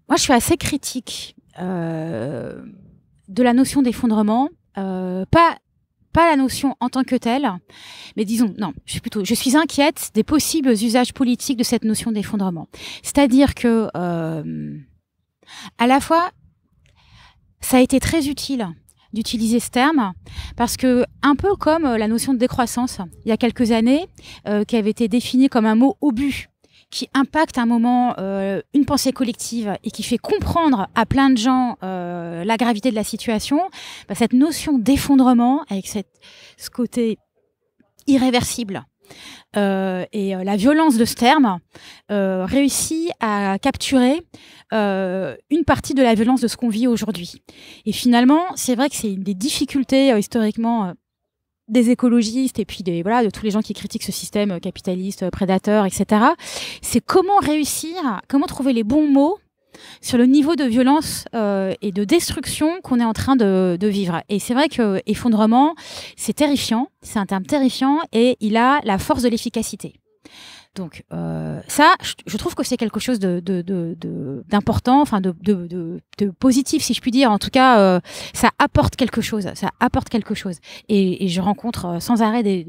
moi je suis assez critique de la notion d'effondrement, pas pas la notion en tant que telle, mais disons, non, je suis plutôt, je suis inquiète des possibles usages politiques de cette notion d'effondrement. C'est-à-dire que, euh, à la fois, ça a été très utile d'utiliser ce terme parce que un peu comme la notion de décroissance il y a quelques années euh, qui avait été définie comme un mot obus qui impacte un moment, euh, une pensée collective et qui fait comprendre à plein de gens euh, la gravité de la situation, bah, cette notion d'effondrement avec cette, ce côté irréversible euh, et la violence de ce terme réussit à capturer une partie de la violence de ce qu'on vit aujourd'hui. Et finalement, c'est vrai que c'est une des difficultés historiquement des écologistes et puis des, voilà, de tous les gens qui critiquent ce système euh, capitaliste, euh, prédateur, etc. C'est comment réussir, comment trouver les bons mots sur le niveau de violence euh, et de destruction qu'on est en train de, de vivre. Et c'est vrai que effondrement, c'est terrifiant, c'est un terme terrifiant et il a la force de l'efficacité. Donc euh, ça, je, trouve que c'est quelque chose d'important, de, de, enfin de, positif si je puis dire. En tout cas, euh, ça apporte quelque chose. Ça apporte quelque chose. Et, je rencontre euh, sans arrêt des,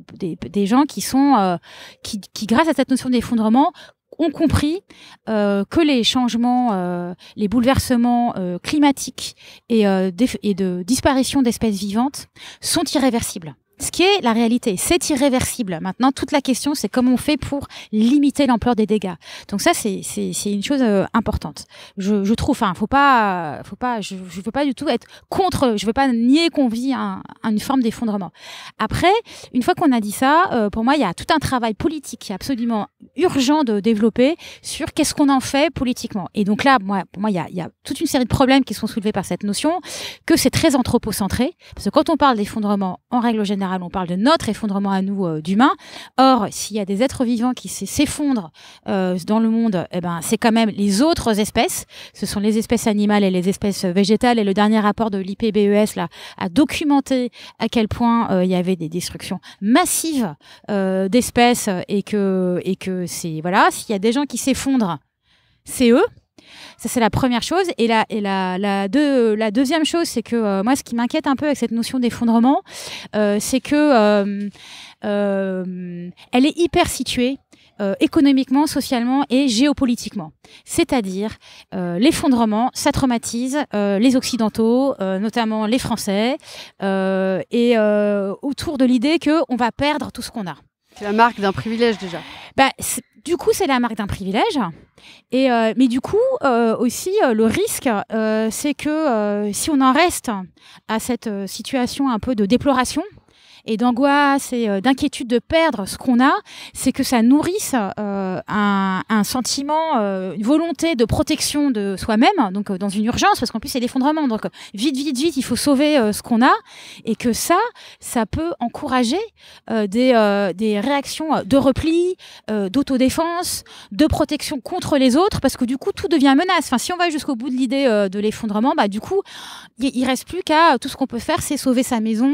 gens qui sont qui, grâce à cette notion d'effondrement ont compris que les changements, les bouleversements climatiques et, et, de disparition d'espèces vivantes sont irréversibles ce qui est la réalité. C'est irréversible. Maintenant, toute la question, c'est comment on fait pour limiter l'ampleur des dégâts. Donc ça, c'est une chose euh, importante. Je, trouve. Enfin, faut pas, faut pas. Je, je veux pas du tout être contre. Je veux pas nier qu'on vit une forme d'effondrement. Après, une fois qu'on a dit ça, euh, pour moi, il y a tout un travail politique qui est absolument urgent de développer sur qu'est-ce qu'on en fait politiquement. Et donc là, moi, pour moi, il y a toute une série de problèmes qui sont soulevés par cette notion que c'est très anthropocentré. Parce que quand on parle d'effondrement, en règle générale on parle de notre effondrement à nous euh, d'humains. Or, s'il y a des êtres vivants qui s'effondrent euh, dans le monde, eh ben, c'est quand même les autres espèces. Ce sont les espèces animales et les espèces euh, végétales. Et le dernier rapport de l'IPBES là, a documenté à quel point il y avait des destructions massives d'espèces et que, et que c'est, voilà, s'il y a des gens qui s'effondrent, c'est eux. Ça, c'est la première chose. Et la, la, la, deux, la deuxième chose, c'est que euh, moi, ce qui m'inquiète un peu avec cette notion d'effondrement, euh, c'est que euh, elle est hyper située économiquement, socialement et géopolitiquement. C'est-à-dire, l'effondrement, ça traumatise les Occidentaux, notamment les Français, et autour de l'idée qu'on va perdre tout ce qu'on a. C'est la marque d'un privilège déjà. Bah, du coup, c'est la marque d'un privilège. Et, euh, mais du coup, euh, aussi, euh, le risque, c'est que si on en reste à cette situation un peu de déploration, et d'angoisse et euh, d'inquiétude de perdre ce qu'on a, c'est que ça nourrisse euh, un, sentiment, euh, une volonté de protection de soi-même, donc dans une urgence, parce qu'en plus c'est l'effondrement. Donc vite, vite, vite, il faut sauver ce qu'on a, et que ça, ça peut encourager des, réactions de repli, d'autodéfense, de protection contre les autres, parce que du coup tout devient menace. Enfin, si on va jusqu'au bout de l'idée de l'effondrement, bah du coup, il reste plus qu'à tout ce qu'on peut faire, c'est sauver sa maison,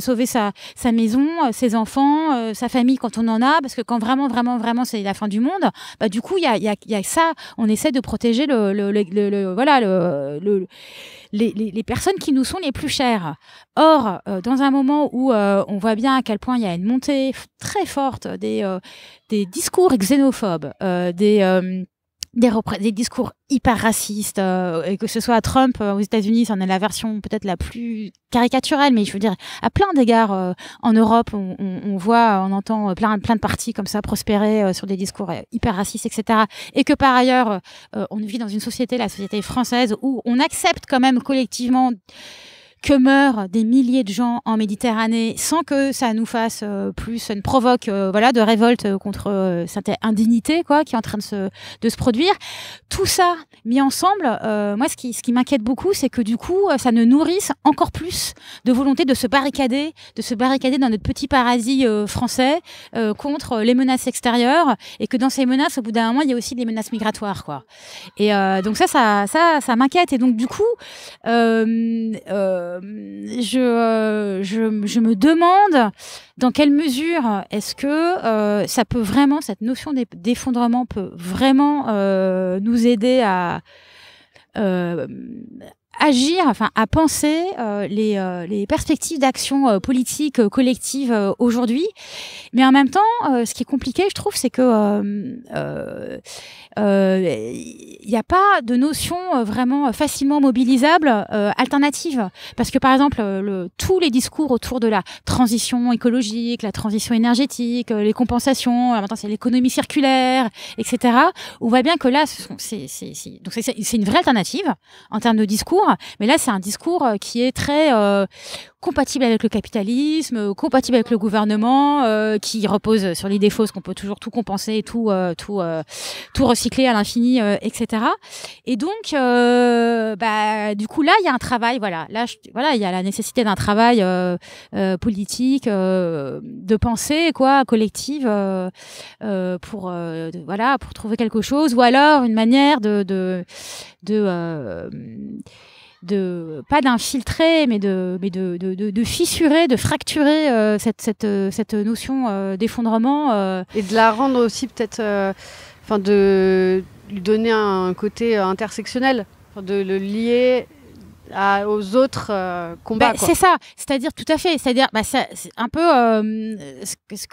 sauver sa, sa maison, euh, ses enfants, euh, sa famille quand on en a, parce que quand vraiment, vraiment, vraiment, c'est la fin du monde, bah, du coup, il y a, ça. On essaie de protéger le, voilà, les, personnes qui nous sont les plus chères. Or, euh, dans un moment où on voit bien à quel point il y a une montée très forte des discours xénophobes, des des, des discours hyper racistes, euh, et que ce soit à Trump euh, aux États-Unis, c'en est la version peut-être la plus caricaturelle, mais je veux dire, à plein d'égards, euh, en Europe, on, on, on, voit, on entend plein, plein de partis comme ça prospérer sur des discours hyper racistes, etc. Et que par ailleurs, on vit dans une société, la société française, où on accepte quand même collectivement que meurent des milliers de gens en Méditerranée sans que ça nous fasse euh, plus, ça ne provoque euh, voilà de révolte euh, contre cette indignité quoi qui est en train de se, de se produire. Tout ça mis ensemble, moi ce qui, ce qui m'inquiète beaucoup, c'est que du coup ça ne nourrisse encore plus de volonté de se barricader, de se barricader dans notre petit paradis français contre les menaces extérieures et que dans ces menaces, au bout d'un moment, il y a aussi des menaces migratoires quoi. Et donc ça, ça, ça, m'inquiète et donc du coup. Euh, euh, je, me demande dans quelle mesure est-ce que euh, ça peut vraiment, cette notion d'effondrement peut vraiment nous aider à, agir, enfin à penser euh, euh, les, perspectives d'action euh, politique collective aujourd'hui. Mais en même temps, ce qui est compliqué, je trouve, c'est que il n'y a pas de notion vraiment facilement mobilisable alternative. Parce que par exemple, tous les discours autour de la transition écologique, la transition énergétique, les compensations, maintenant c'est l'économie circulaire, etc. On voit bien que là, c'est une vraie alternative en termes de discours, mais là, c'est un discours euh, qui est très euh, compatible avec le capitalisme, euh, compatible avec le gouvernement, qui repose sur l'idée fausse qu'on peut toujours tout compenser, tout, tout, tout recycler à l'infini, etc. Et donc, bah, du coup, là, il y a un travail. Voilà, là, voilà, il y a la nécessité d'un travail politique, de pensée, quoi, collective, pour voilà, pour trouver quelque chose, ou alors une manière de de pas d'infiltrer, mais de, de, fissurer, de fracturer euh, cette, cette, euh, notion euh, d'effondrement. Et de la rendre aussi peut-être, enfin de lui donner un côté intersectionnel, de le lier aux autres euh, combats. Bah, c'est ça, c'est-à-dire tout à fait, c'est-à-dire bah, c'est un peu euh, ce ce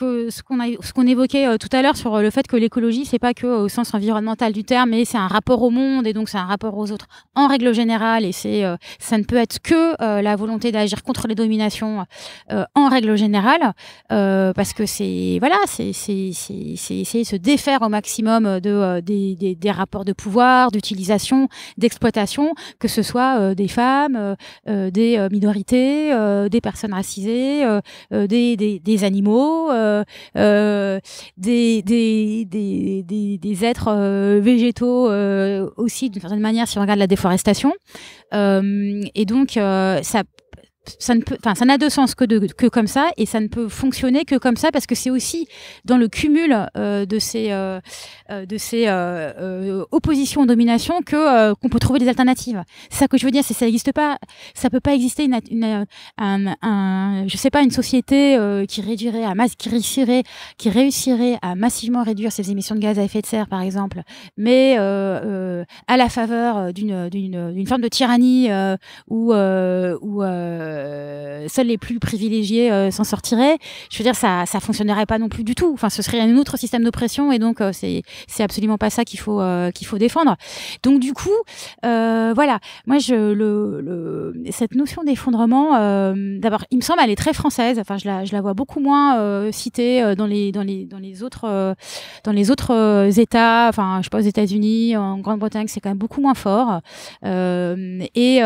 qu'on ce qu'on évoquait euh, tout à l'heure sur le fait que l'écologie c'est pas que au sens environnemental du terme, mais c'est un rapport au monde et donc c'est un rapport aux autres en règle générale et c'est ça ne peut être que la volonté d'agir contre les dominations en règle générale parce que c'est voilà c'est essayer de se défaire au maximum de des, des, rapports de pouvoir, d'utilisation, d'exploitation, que ce soit des femmes euh, euh, des euh, minorités, des personnes racisées, des, animaux, des, des, des, êtres végétaux aussi, d'une certaine manière, si on regarde la déforestation. et donc, ça ça ne peut, enfin, ça n'a de sens que, de, que comme ça, et ça ne peut fonctionner que comme ça, parce que c'est aussi dans le cumul euh, de ces, euh, euh, de ces oppositions, dominations, que qu'on peut trouver des alternatives. ça que je veux dire, c'est ça n'existe pas, ça peut pas exister une, un, je sais pas, une société qui réduirait à masse, qui réussirait, qui réussirait à massivement réduire ses émissions de gaz à effet de serre, par exemple, mais à la faveur d'une d'une forme de tyrannie ou ou euh, seuls les plus privilégiés euh, s'en sortiraient. Je veux dire, ça, ça fonctionnerait pas non plus du tout. Enfin, ce serait un autre système d'oppression et donc euh, c'est, absolument pas ça qu'il faut qu'il faut défendre. Donc du coup, voilà. Moi, cette notion d'effondrement, d'abord, il me semble elle est très française. Enfin, je la, vois beaucoup moins citée dans les autres États. Enfin, je sais pas aux États-Unis, en Grande-Bretagne, c'est quand même beaucoup moins fort. et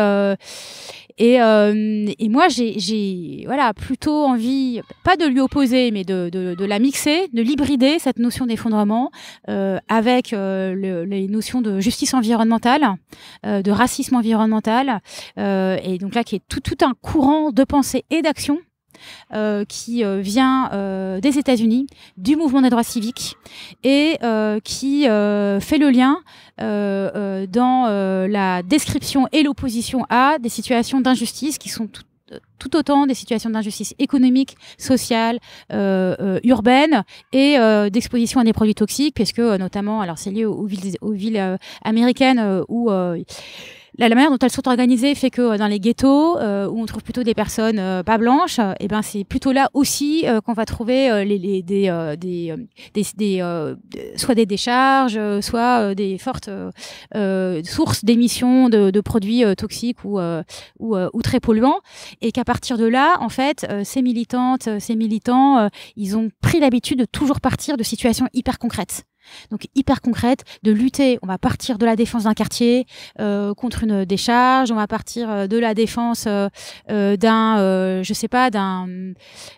et, euh, et moi, j'ai voilà, plutôt envie, pas de lui opposer, mais de, de, de la mixer, de l'hybrider, cette notion d'effondrement, euh, avec euh, les notions de justice environnementale, euh, de racisme environnemental, et donc là, qui est tout, tout un courant de pensée et d'action euh, qui euh, vient euh, des États-Unis, du mouvement des droits civiques, et qui fait le lien dans la description et l'opposition à des situations d'injustice qui sont tout, autant des situations d'injustice économique, sociale, urbaine et d'exposition à des produits toxiques, puisque notamment, alors c'est lié aux villes américaines où la, manière dont elles sont organisées fait que euh, dans les ghettos, euh, où on trouve plutôt des personnes euh, pas blanches, et eh ben c'est plutôt là aussi qu'on va trouver des, des, soit des décharges, soit des fortes sources d'émissions de, produits toxiques ou, ou, ou, très polluants, et qu'à partir de là, en fait, ces militantes, ces militants, ils ont pris l'habitude de toujours partir de situations hyper concrètes. Donc hyper concrète, de lutter. On va partir de la défense d'un quartier euh, contre une décharge, on va partir euh, de la défense euh, d'un, je sais pas, d'un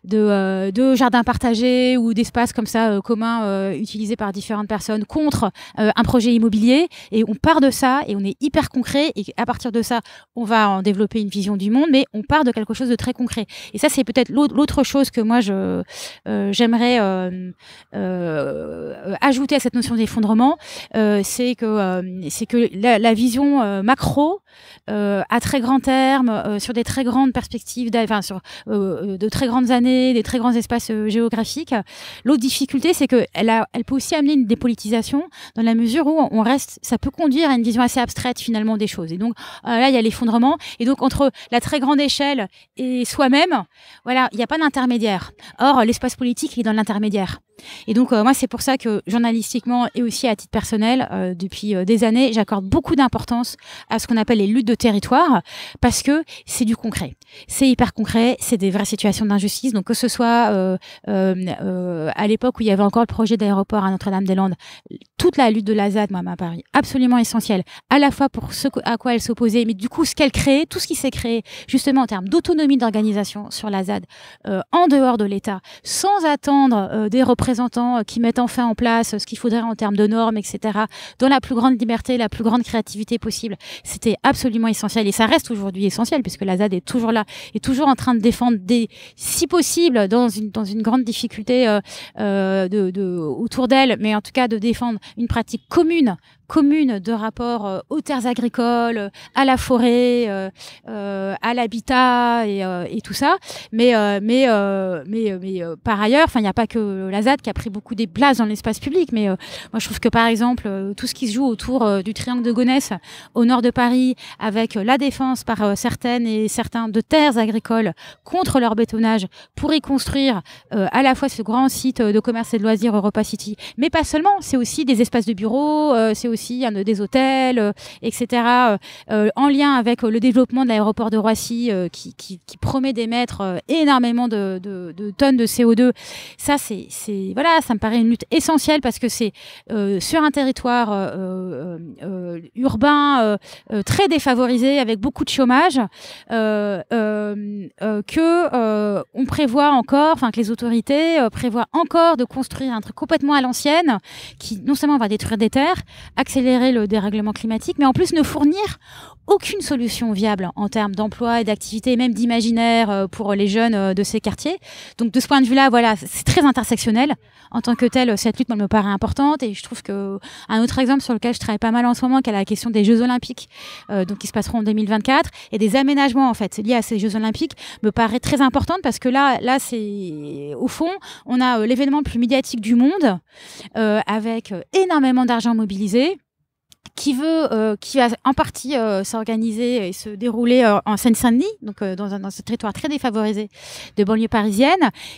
de, de jardins partagés ou d'espace comme ça commun utilisé par différentes personnes contre un projet immobilier. Et on part de ça et on est hyper concret. Et à partir de ça, on va en développer une vision du monde, mais on part de quelque chose de très concret. Et ça, c'est peut-être l'autre chose que moi je j'aimerais ajouter cette notion d'effondrement, euh, c'est que, euh, c'est que la, vision euh, macro, à très grand terme, sur des très grandes perspectives, enfin, sur de très grandes années, des très grands espaces géographiques, l'autre difficulté, c'est qu'elle elle peut aussi amener une dépolitisation dans la mesure où on reste, ça peut conduire à une vision assez abstraite finalement des choses. Et donc là, il y a l'effondrement. Et donc entre la très grande échelle et soi-même, voilà, il n'y a pas d'intermédiaire. Or, l'espace politique est dans l'intermédiaire. Et donc, euh, moi, c'est pour ça que journalistiquement et aussi à titre personnel, euh, depuis euh, des années, j'accorde beaucoup d'importance à ce qu'on appelle les luttes de territoire parce que c'est du concret. C'est hyper concret, c'est des vraies situations d'injustice. Donc, que ce soit à l'époque où il y avait encore le projet d'aéroport à Notre-Dame-des-Landes, toute la lutte de la ZAD, moi, m'a paru absolument essentielle, à la fois pour ce à quoi elle s'opposait, mais du coup, ce qu'elle créait, tout ce qui s'est créé, justement, en termes d'autonomie d'organisation sur la ZAD, en dehors de l'État, sans attendre des reprises représentants euh, qui mettent enfin en place euh, ce qu'il faudrait en termes de normes, etc., dans la plus grande liberté, la plus grande créativité possible. C'était absolument essentiel et ça reste aujourd'hui essentiel puisque la ZAD est toujours là est toujours en train de défendre des, si possible, dans une, dans une grande difficulté euh, autour d'elle, mais en tout cas de défendre une pratique commune commune de rapport euh, aux terres agricoles, euh, à la forêt, euh, à l'habitat et, tout ça. Mais, mais, mais, mais par ailleurs, enfin, il n'y a pas que la ZAD qui a pris beaucoup des places dans l'espace public. Mais moi, je trouve que par exemple, tout ce qui se joue autour du triangle de Gonesse, au nord de Paris, avec la défense par certaines et certains de terres agricoles contre leur bétonnage pour y construire à la fois ce grand site de commerce et de loisirs Europa City, mais pas seulement. C'est aussi des espaces de bureaux, c'est aussi des hôtels, euh, etc., euh, euh, en lien avec le développement de l'aéroport de Roissy qui, promet d'émettre énormément de, de, tonnes de CO2. Ça, c'est voilà, ça me paraît une lutte essentielle parce que c'est sur un territoire urbain très défavorisé avec beaucoup de chômage que on prévoit encore, enfin que les autorités prévoient encore de construire un truc complètement à l'ancienne qui non seulement va détruire des terres, accélérer le dérèglement climatique, mais en plus ne fournir aucune solution viable en termes d'emploi et d'activité, même d'imaginaire euh, pour les jeunes euh, de ces quartiers. Donc de ce point de vue-là, voilà, c'est très intersectionnel. En tant que tel, cette lutte me paraît importante. Et je trouve que un autre exemple sur lequel je travaille pas mal en ce moment, qui est la question des Jeux Olympiques, euh, donc qui se passeront en 2024, et des aménagements en fait liés à ces Jeux Olympiques, me paraît très importante parce que là, là, c'est au fond, on a l'événement le plus médiatique du monde avec énormément d'argent mobilisé qui veut, euh, qui va en partie euh, s'organiser et se dérouler euh, en Seine-Saint-Denis, donc dans, un, dans ce territoire très défavorisé de banlieue parisienne,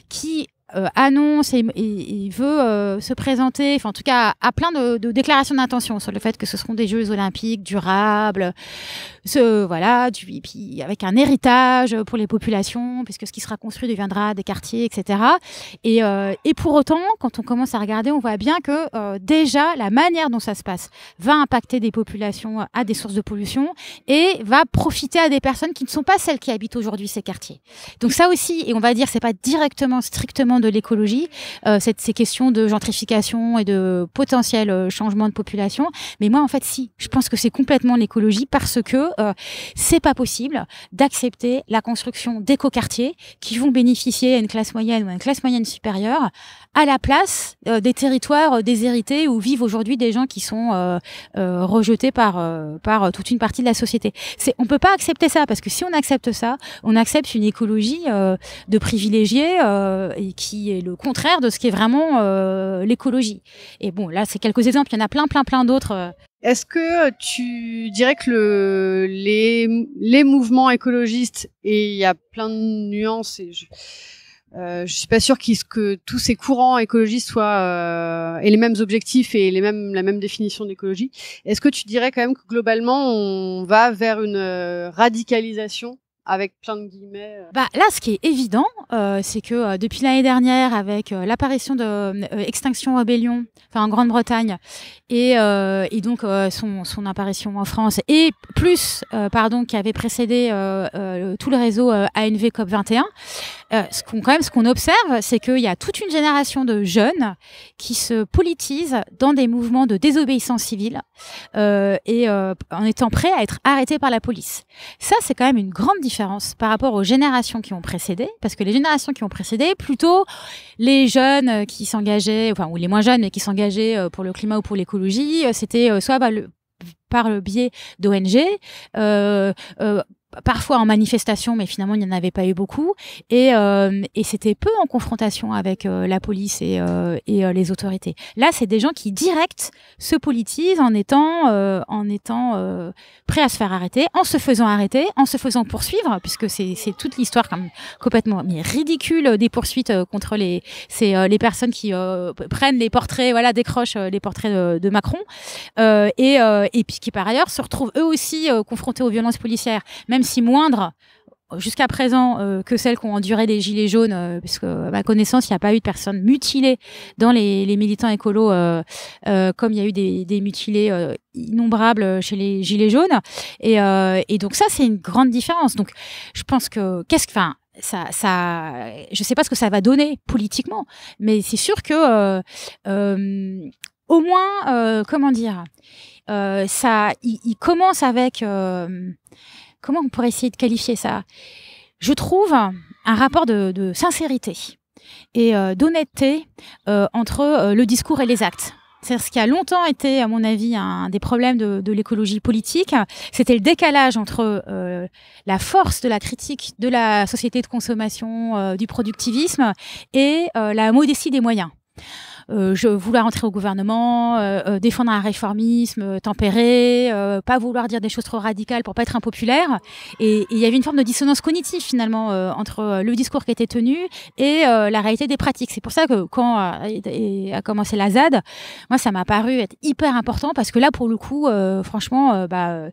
qui euh, annonce et, veut euh, se présenter, enfin en tout cas à plein de, déclarations d'intention sur le fait que ce seront des Jeux olympiques durables, ce voilà, du, puis avec un héritage pour les populations, puisque ce qui sera construit deviendra des quartiers, etc. Et, euh, et pour autant, quand on commence à regarder, on voit bien que déjà la manière dont ça se passe va impacter des populations à des sources de pollution et va profiter à des personnes qui ne sont pas celles qui habitent aujourd'hui ces quartiers. Donc ça aussi, et on va dire, c'est pas directement strictement de l'écologie, euh, ces questions de gentrification et de potentiel euh, changement de population. Mais moi, en fait, si, je pense que c'est complètement l'écologie parce que euh, c'est pas possible d'accepter la construction d'écoquartiers qui vont bénéficier à une classe moyenne ou à une classe moyenne supérieure à la place des territoires déshérités où vivent aujourd'hui des gens qui sont rejetés par, par toute une partie de la société. C'est, on peut pas accepter ça parce que si on accepte ça, on accepte une écologie de privilégiés et qui qui est le contraire de ce qui est vraiment euh, l'écologie. Et bon, là, c'est quelques exemples, il y en a plein, plein, plein d'autres. Euh. Est-ce que tu dirais que les, mouvements écologistes, et il y a plein de nuances, et je, ne euh, suis pas sûre qu que tous ces courants écologistes soient les mêmes objectifs et les mêmes la même définition d'écologie. Est-ce que tu dirais quand même que globalement on va vers une radicalisation euh. Bah, là, ce qui est évident, euh, c'est que euh, depuis l'année dernière, avec l'apparition de Extinction Rebellion, enfin en Grande-Bretagne, et, donc son, son, apparition en France, et plus, pardon, qui avait précédé tout le réseau ANV COP 21. Euh, ce qu'on quand même ce qu'on observe, c'est qu'il y a toute une génération de jeunes qui se politisent dans des mouvements de désobéissance civile euh, et euh, en étant prêts à être arrêtés par la police. Ça, c'est quand même une grande différence par rapport aux générations qui ont précédé, parce que les générations qui ont précédé, plutôt les jeunes qui s'engageaient, enfin ou les moins jeunes mais qui s'engageaient euh, pour le climat ou pour l'écologie, euh, c'était soit le, par le biais d'ONG, euh, euh, parfois en manifestation, mais finalement il n'y en avait pas eu beaucoup, et, euh, c'était peu en confrontation avec euh, la police et, euh, les autorités. Là, c'est des gens qui direct se politisent en étant, en étant prêts à se faire arrêter, en se faisant arrêter, en se faisant poursuivre, puisque c'est toute l'histoire complètement mais ridicule des poursuites contre les, les personnes qui prennent les portraits, voilà, décrochent les portraits de, Macron, et, et puis qui par ailleurs se retrouvent eux aussi confrontés aux violences policières, même si moindre jusqu'à présent euh, que celles qu'ont enduré des gilets jaunes, euh, puisque à ma connaissance, il n'y a pas eu de personnes mutilées dans les, militants écolos, euh, comme il y a eu des, mutilés innombrables chez les gilets jaunes. Et, donc ça, c'est une grande différence. Donc, je pense que qu'est-ce que, enfin, ça, ça, je sais pas ce que ça va donner politiquement, mais c'est sûr que au moins, comment dire, ça, il commence avec comment on pourrait essayer de qualifier ça Je trouve un rapport de, sincérité et euh, d'honnêteté euh, entre euh, le discours et les actes. C'est ce qui a longtemps été, à mon avis, un des problèmes de, l'écologie politique. C'était le décalage entre la force de la critique de la société de consommation, du productivisme, et la modestie des moyens. Euh, je vouloir entrer au gouvernement, euh, euh, défendre un réformisme tempéré, pas vouloir dire des choses trop radicales pour pas être impopulaire. Et il y avait une forme de dissonance cognitive finalement entre le discours qui était tenu et la réalité des pratiques. C'est pour ça que quand a commencé la ZAD, moi ça m'a paru être hyper important parce que là pour le coup, franchement, bah,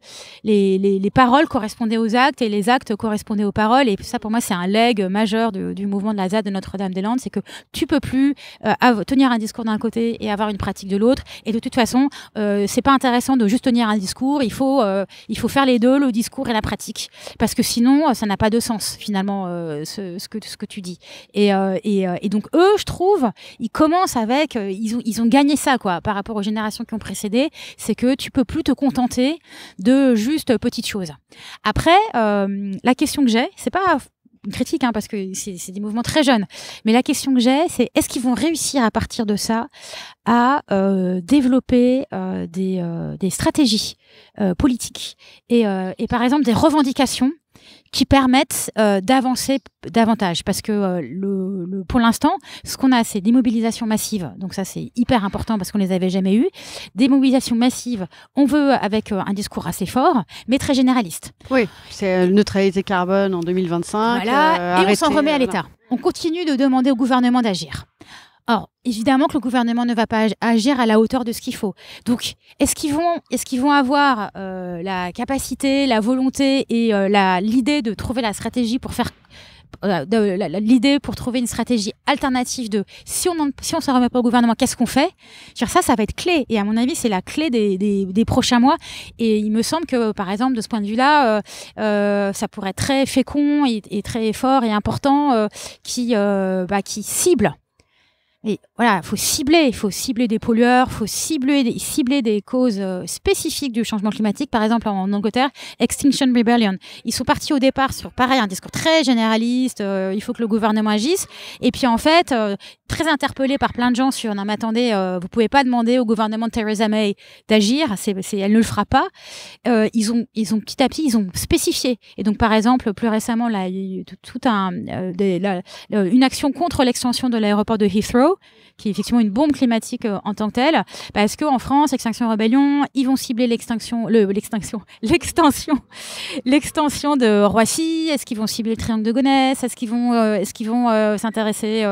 les, paroles correspondaient aux actes et les actes correspondaient aux paroles. Et ça pour moi c'est un leg majeur du, mouvement de la ZAD de Notre-Dame-des-Landes, c'est que tu peux plus tenir un discours discours d'un côté et avoir une pratique de l'autre. Et de toute façon, euh, c'est pas intéressant de juste tenir un discours. Il faut, euh, il faut faire les deux, le discours et la pratique, parce que sinon, euh, ça n'a pas de sens finalement ce, que ce que tu dis. Et, et, donc eux, je trouve, ils commencent avec, ils ont ils ont gagné ça quoi par rapport aux générations qui ont précédé, c'est que tu peux plus te contenter de juste petites choses. Après, la question que j'ai, c'est pas critique, hein, parce que c'est des mouvements très jeunes. Mais la question que j'ai, c'est est-ce qu'ils vont réussir à partir de ça à euh, développer euh, euh, des, stratégies politiques et par exemple des revendications qui permettent euh, d'avancer davantage. Parce que euh, le, pour l'instant, ce qu'on a, c'est des mobilisations massives. Donc ça, c'est hyper important parce qu'on les avait jamais eues. Des mobilisations massives, on veut avec euh, un discours assez fort, mais très généraliste. Oui, c'est neutralité carbone en 2025. et on s'en remet à l'État. On continue de demander au gouvernement d'agir. Alors, évidemment que le gouvernement ne va pas agir à la hauteur de ce qu'il faut. Donc, est-ce qu'ils vont, est qu'ils vont avoir euh, la capacité, la volonté et euh, l'idée de trouver la stratégie pour faire euh, l'idée pour trouver une stratégie alternative de si on si on se remet pas au gouvernement, qu'est-ce qu'on fait Sur ça, ça va être clé. Et à mon avis, c'est la clé des, des, prochains mois. Et il me semble que, par exemple, de ce point de vue-là, ça pourrait être très fécond et, très fort et important qui, bah, qui cible et voilà, il faut cibler, il faut cibler des pollueurs, il faut cibler des, cibler des causes euh, spécifiques du changement climatique. Par exemple, en Angleterre, Extinction Rebellion. Ils sont partis au départ sur, pareil, un discours très généraliste, euh, il faut que le gouvernement agisse. Et puis, en fait, euh, très interpellé par plein de gens sur, non mais attendez, vous pouvez pas demander au gouvernement de Theresa May d'agir, elle ne le fera pas. ils, ont, ils ont petit à petit, ils ont spécifié. Et donc, par exemple, plus récemment, là, il y a eu tout un, une action contre l'extension de l'aéroport de Heathrow qui est effectivement une bombe climatique euh, en tant que telle, Est-ce qu'en France, Extinction Rebellion, ils vont cibler l'extinction, l'extinction, l'extension, l'extension de Roissy. Est-ce qu'ils vont cibler le triangle de Gonesse Est-ce qu'ils vont, euh, est-ce qu'ils vont euh, s'intéresser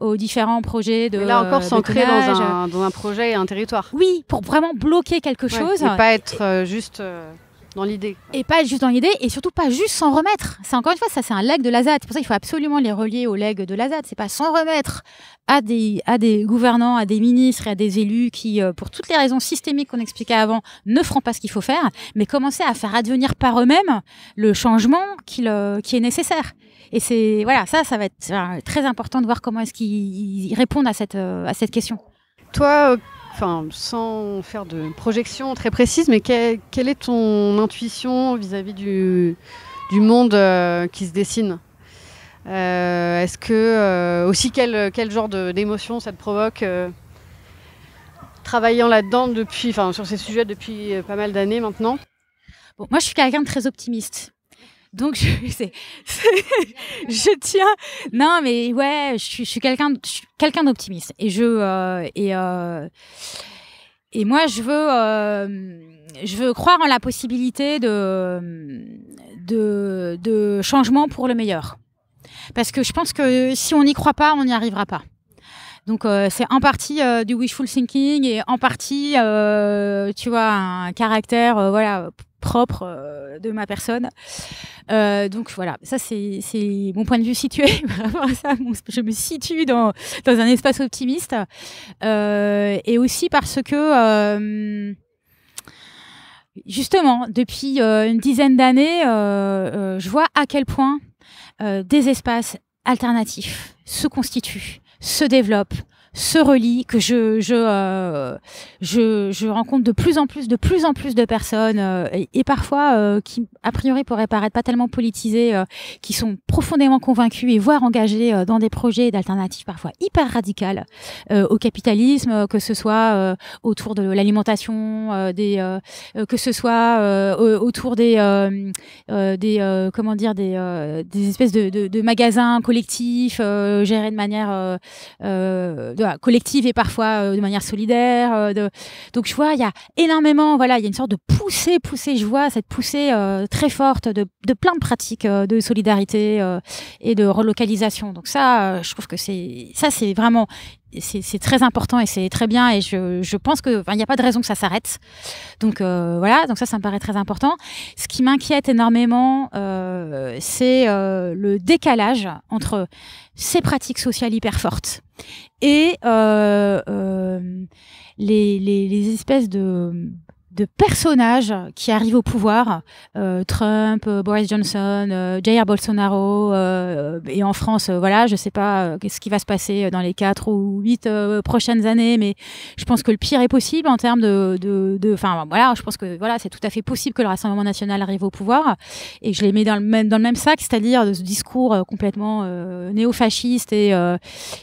aux différents projets de Mais là encore s'ancrer dans un, dans un projet et un territoire. Oui, pour vraiment bloquer quelque chose. Et pas être juste dans l'idée. Et pas juste dans l'idée, et surtout pas juste s'en remettre. C'est encore une fois, ça c'est un leg de ZAD. C'est pour ça qu'il faut absolument les relier au leg de ZAD. C'est pas s'en remettre à des, à des gouvernants, à des ministres, à des élus qui, euh, pour toutes les raisons systémiques qu'on expliquait avant, ne feront pas ce qu'il faut faire, mais commencer à faire advenir par eux-mêmes le changement qui, euh, qui est nécessaire. Et c'est voilà, ça, ça va être euh, très important de voir comment est-ce qu'ils répondent à cette, à cette question. Toi, enfin, sans faire de projection très précise, mais quelle, est ton intuition vis-à-vis du, monde euh, qui se dessine euh, Est-ce que euh, aussi quel, genre d'émotion ça te provoque Travaillant là-dedans depuis, sur ces sujets depuis pas mal d'années maintenant. moi je suis quelqu'un de très optimiste donc je, je tiens. Non, mais ouais, je, suis, quelqu'un, d'optimiste et je euh, et euh, et moi je veux euh, je veux croire en la possibilité de, de changement pour le meilleur. Parce que je pense que si on n'y croit pas, on n'y arrivera pas. Donc c'est en partie du wishful thinking et en partie, tu vois, un caractère voilà propre euh, de ma personne. Euh, donc voilà, ça c'est mon point de vue situé. ça, je me situe dans, un espace optimiste. Euh, et aussi parce que... Justement, depuis une dizaine d'années, je vois à quel point des espaces alternatifs se constituent, se développent, se relient, que je je, euh, je, je rencontre de plus en plus de plus en plus de personnes euh, et, parfois euh, qui a priori pourraient paraître pas tellement politisées, euh, qui sont profondément convaincues et voire engagées dans des projets d'alternatives parfois hyper radicales au capitalisme, que ce soit autour de l'alimentation, des que ce soit autour des des comment dire des des espèces de, de, de magasins collectifs gérés de manière de euh, collective et parfois euh, de manière solidaire. Euh, donc, je vois, il y a énormément, voilà, il y a une sorte de poussée, poussée, je vois cette poussée très forte de, plein de pratiques de solidarité et de relocalisation. Donc, ça, je trouve que c'est, ça, c'est vraiment, c'est très important et c'est très bien. Et je, je pense qu'il n'y a pas de raison que ça s'arrête. Donc, voilà, donc ça, ça me paraît très important. Ce qui m'inquiète énormément, c'est le décalage entre ces pratiques sociales hyper fortes et euh, euh, les, les, espèces de de personnages qui arrivent au pouvoir, euh, Trump, euh, Boris Johnson, euh, Jair Bolsonaro, et en France, voilà, je sais pas ce qui va se passer dans les 4 ou 8 prochaines années, mais je pense que le pire est possible en termes de, enfin voilà, je pense que voilà, c'est tout à fait possible que le Rassemblement national arrive au pouvoir, et je les mets dans le même, dans le même sac, c'est-à-dire de ce discours complètement néo-fasciste et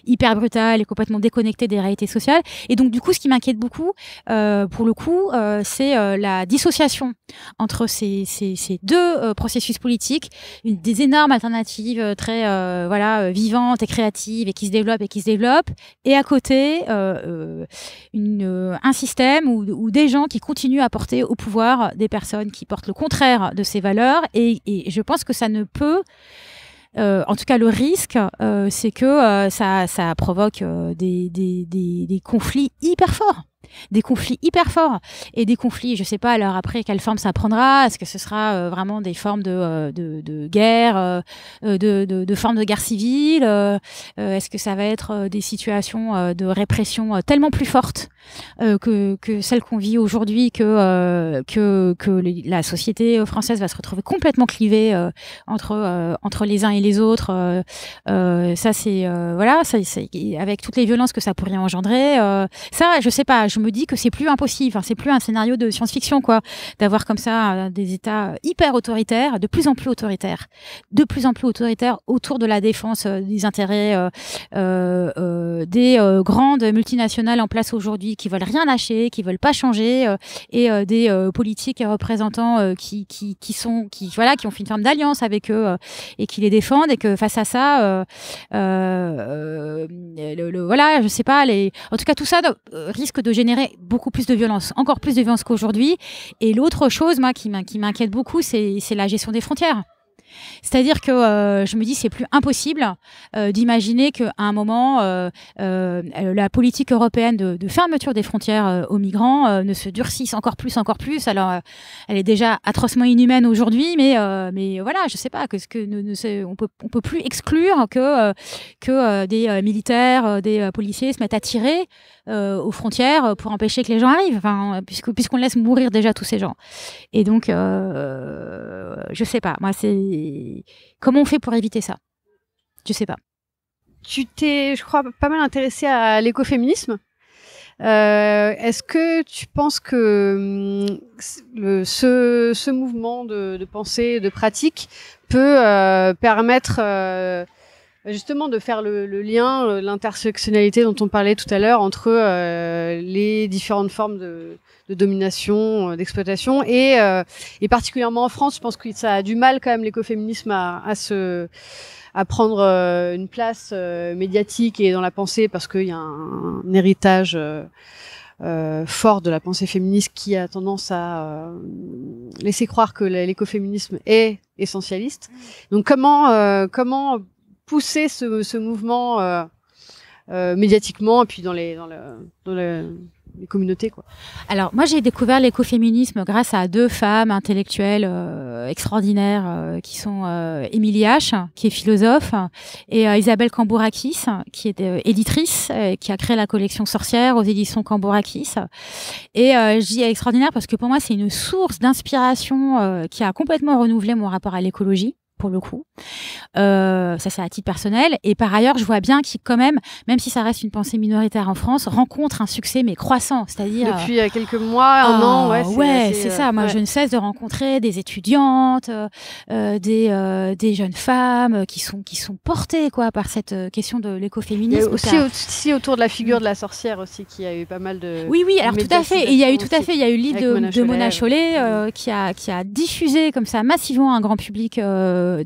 hyper brutal et complètement déconnecté des réalités sociales. Et donc du coup, ce qui m'inquiète beaucoup, pour le coup, c'est euh, la dissociation entre ces, deux euh, processus politiques, une, des énormes alternatives euh, très voilà vivantes et créatives et qui se développent et qui se développent, et à côté une, un système où, des gens qui continuent à porter au pouvoir des personnes qui portent le contraire de ces valeurs, et, je pense que ça ne peut en tout cas, le risque, c'est que ça, provoque des, conflits hyper forts des conflits hyper forts et des conflits, je sais pas alors après quelle forme ça prendra, est-ce que ce sera euh, vraiment des formes de, euh, de, de, guerre, euh, de, de, de formes de guerre civile, est-ce que ça va être des situations de répression tellement plus fortes que, que celles qu'on vit aujourd'hui, que, que, que la société française va se retrouver complètement clivée entre, entre les uns et les autres. ça c'est voilà, ça, avec toutes les violences que ça pourrait engendrer. ça, je sais pas, je me dit que c'est plus impossible. Enfin, c'est plus un scénario de science-fiction, quoi, d'avoir comme ça euh, des États hyper autoritaires, de plus en plus autoritaires, de plus en plus autoritaires autour de la défense euh, des intérêts euh, des grandes multinationales en place aujourd'hui qui veulent rien lâcher, qui veulent pas changer, et des politiques et représentants qui, qui, qui, sont qui voilà qui ont fait une forme d'alliance avec eux et qui les défendent et que face à ça le, voilà je sais pas les en tout cas tout ça risque de générer beaucoup plus de violence, encore plus de violence qu'aujourd'hui. Et l'autre chose, moi, qui m'inquiète beaucoup, c'est la gestion des frontières. C'est-à-dire que euh, je me dis c'est plus impossible euh, d'imaginer qu'à un moment euh, la politique européenne de, fermeture des frontières aux migrants ne se durcisse encore plus, encore plus. Alors elle est déjà atrocement inhumaine aujourd'hui, mais mais voilà, je sais pas que ce que ne, on peut plus exclure que que des militaires, des policiers se mettent à tirer aux frontières pour empêcher que les gens arrivent, puisqu'on laisse mourir déjà tous ces gens. Et donc je sais pas, moi c'est comment on fait pour éviter ça Je sais pas. Tu t'es, je crois, pas mal intéressée à l'écoféminisme. Euh, est-ce que tu penses que hum, ce, mouvement de, pensée, de pratique peut euh, permettre euh, Justement, de faire le, lien, euh, l'intersectionnalité dont on parlait tout à l'heure entre euh, les différentes formes de, domination, euh, d'exploitation, et, et, particulièrement en France, je pense que ça a du mal quand même l'écoféminisme à, à se à prendre une place médiatique et dans la pensée parce qu'il y a un, héritage. fort de la pensée féministe qui a tendance à laisser croire que l'écoféminisme est essentialiste. Mmh. Donc comment comment pousser ce, ce mouvement euh, euh, médiatiquement et puis dans les dans, dans les communautés quoi. Alors moi j'ai découvert l'écoféminisme grâce à deux femmes intellectuelles euh, extraordinaires euh, qui sont euh, Émilie H qui est philosophe et Isabelle Cambourakis qui est éditrice qui a créé la collection Sorcière aux éditions Cambourakis et j'y dis extraordinaire parce que pour moi c'est une source d'inspiration qui a complètement renouvelé mon rapport à l'écologie pour le coup. Euh, ça, c'est à titre personnel. Et par ailleurs, je vois bien qu'il, quand même, même si ça reste une pensée minoritaire en France, rencontre un succès, mais croissant. C'est-à-dire. Depuis euh, quelques mois, un ah, an, ouais. C'est, c'est euh, ça. Moi, je ne cesse de rencontrer des étudiantes, des, des jeunes femmes qui sont, qui sont portées, quoi, par cette question de l'écoféminisme. Aussi, aussi autour de la figure de la sorcière, aussi, qui a eu pas mal de. Oui, oui, alors tout à fait. Il y a eu tout à fait. Il y a eu l'idée de Mona Chollet, qui, a, qui a diffusé, comme ça, massivement un grand public. Euh, euh,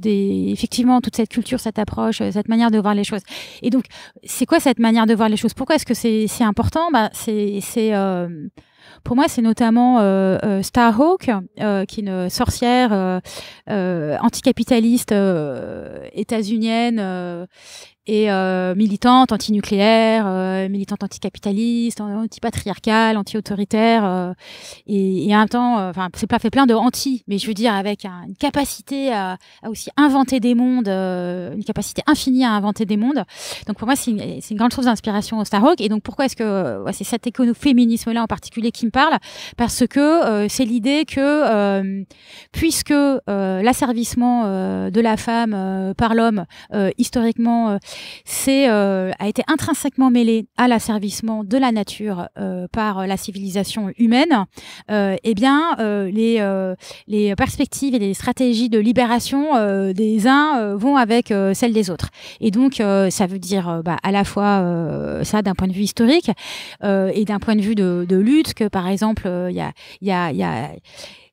effectivement toute cette culture, cette approche, euh, cette manière de voir les choses. Et donc, c'est quoi cette manière de voir les choses Pourquoi est-ce que c'est important bah, c'est euh, pour moi, c'est notamment Starhawk, qui est une sorcière anticapitaliste états-unienne et euh, militante anti-nucléaire, euh, militante anti-capitaliste, anti-autoritaire, euh, et, et, en temps, enfin, c'est pas fait plein de anti, mais je veux dire avec une capacité à, aussi inventer des mondes, une capacité infinie à inventer des mondes. Donc pour moi, c'est une, grande source d'inspiration au Starhawk. Et donc pourquoi est-ce que c'est cet féminisme là en particulier qui me parle Parce que c'est l'idée que puisque l'asservissement de la femme par l'homme historiquement c'est euh, a été intrinsèquement mêlé à l'asservissement de la nature euh, par la civilisation humaine, euh, eh bien les les perspectives et les stratégies de libération des uns vont avec celles des autres. Et donc ça veut dire bah, à la fois ça d'un point de vue historique et d'un point de vue de, lutte que par exemple il y a, y y a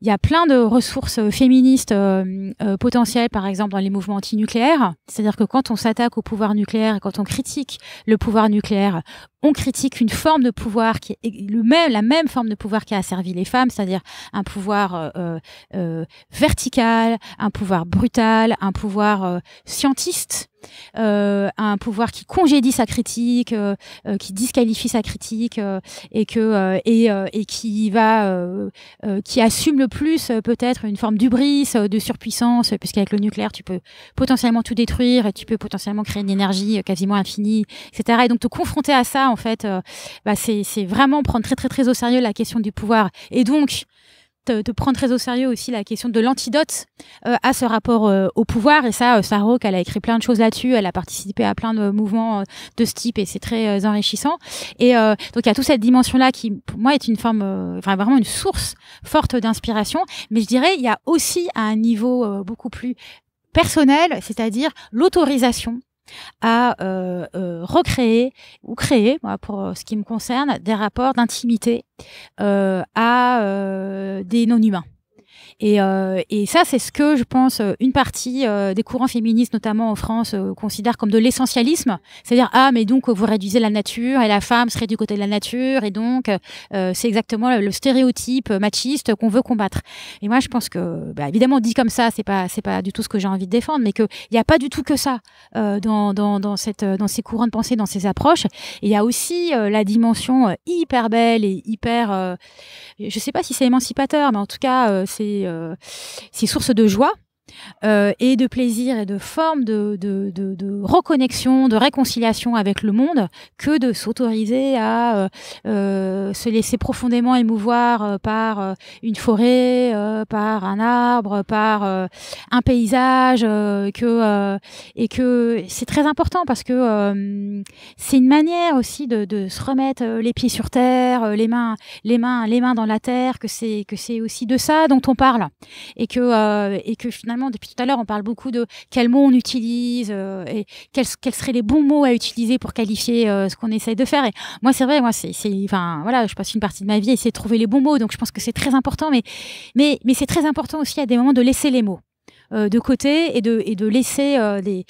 il y a plein de ressources euh, féministes euh, euh, potentielles, par exemple, dans les mouvements anti nucléaires C'est-à-dire que quand on s'attaque au pouvoir nucléaire, et quand on critique le pouvoir nucléaire, on critique une forme de pouvoir qui est le même, la même forme de pouvoir qui a asservi les femmes, c'est-à-dire un pouvoir vertical, un pouvoir brutal, un pouvoir scientiste, euh, un pouvoir qui congédie sa critique, euh, euh, qui disqualifie sa critique et que et, qui va qui assume le plus peut-être une forme d'ubris, de surpuissance, puisqu'avec le nucléaire tu peux potentiellement tout détruire, et tu peux potentiellement créer une énergie quasiment infinie, etc. Et donc te confronter à ça en fait, bah, c'est vraiment prendre très très très au sérieux la question du pouvoir et donc de, prendre très au sérieux aussi la question de l'antidote euh, à ce rapport euh, au pouvoir. Et ça, euh, Sarah elle a écrit plein de choses là-dessus. Elle a participé à plein de mouvements euh, de ce type et c'est très enrichissant. Et donc, il y a toute cette dimension-là qui, pour moi, est une forme, vraiment une source forte d'inspiration. Mais je dirais, il y a aussi à un niveau beaucoup plus personnel, c'est-à-dire l'autorisation à euh, euh, recréer ou créer, moi, pour euh, ce qui me concerne, des rapports d'intimité à des non-humains. Euh, et, ça, c'est ce que je pense euh, une partie euh, des courants féministes, notamment en France, considère considèrent comme de l'essentialisme. C'est-à-dire, ah, mais donc vous réduisez la nature et la femme serait du côté de la nature et donc c'est exactement le, stéréotype machiste qu'on veut combattre. Et moi, je pense que, bah, évidemment, dit comme ça, c'est pas, c'est pas du tout ce que j'ai envie de défendre, mais qu'il n'y a pas du tout que ça dans, dans, cette, dans ces courants de pensée, dans ces approches. Il y a aussi la dimension hyper belle et hyper, je sais pas si c'est émancipateur, mais en tout cas, c'est euh, source de joie euh, et de plaisir et de forme de, de, de, reconnexion, de réconciliation avec le monde que de s'autoriser à euh, euh, se laisser profondément émouvoir par une forêt, par un arbre, par un paysage, que et que c'est très important parce que c'est une manière aussi de, se remettre les pieds sur terre, les mains, les mains, les mains dans la terre, que c'est que c'est aussi de ça dont on parle et que et que finalement depuis tout à l'heure, on parle beaucoup de quels mots on utilise euh, et quels, quels, seraient les bons mots à utiliser pour qualifier euh, ce qu'on essaye de faire. Et moi, c'est vrai, moi, c'est, enfin, voilà, je passe une partie de ma vie à essayer de trouver les bons mots, donc je pense que c'est très important, mais, mais, mais c'est très important aussi à des moments de laisser les mots euh, de côté et de, et de laisser des,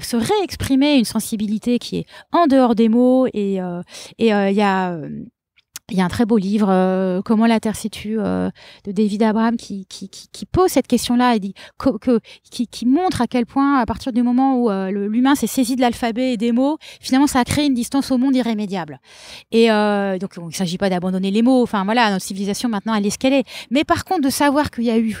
se réexprimer une sensibilité qui est en dehors des mots. Et il et, y a il y a un très beau livre, euh, Comment la Terre situe, euh, de David Abraham, qui, qui, pose cette question-là et dit, que, qui, montre à quel point, à partir du moment où euh, l'humain s'est saisi de l'alphabet et des mots, finalement, ça a créé une distance au monde irrémédiable. Et donc, il ne s'agit pas d'abandonner les mots. Enfin, voilà, notre civilisation, maintenant, elle est ce qu'elle est. Mais par contre, de savoir qu'il y a eu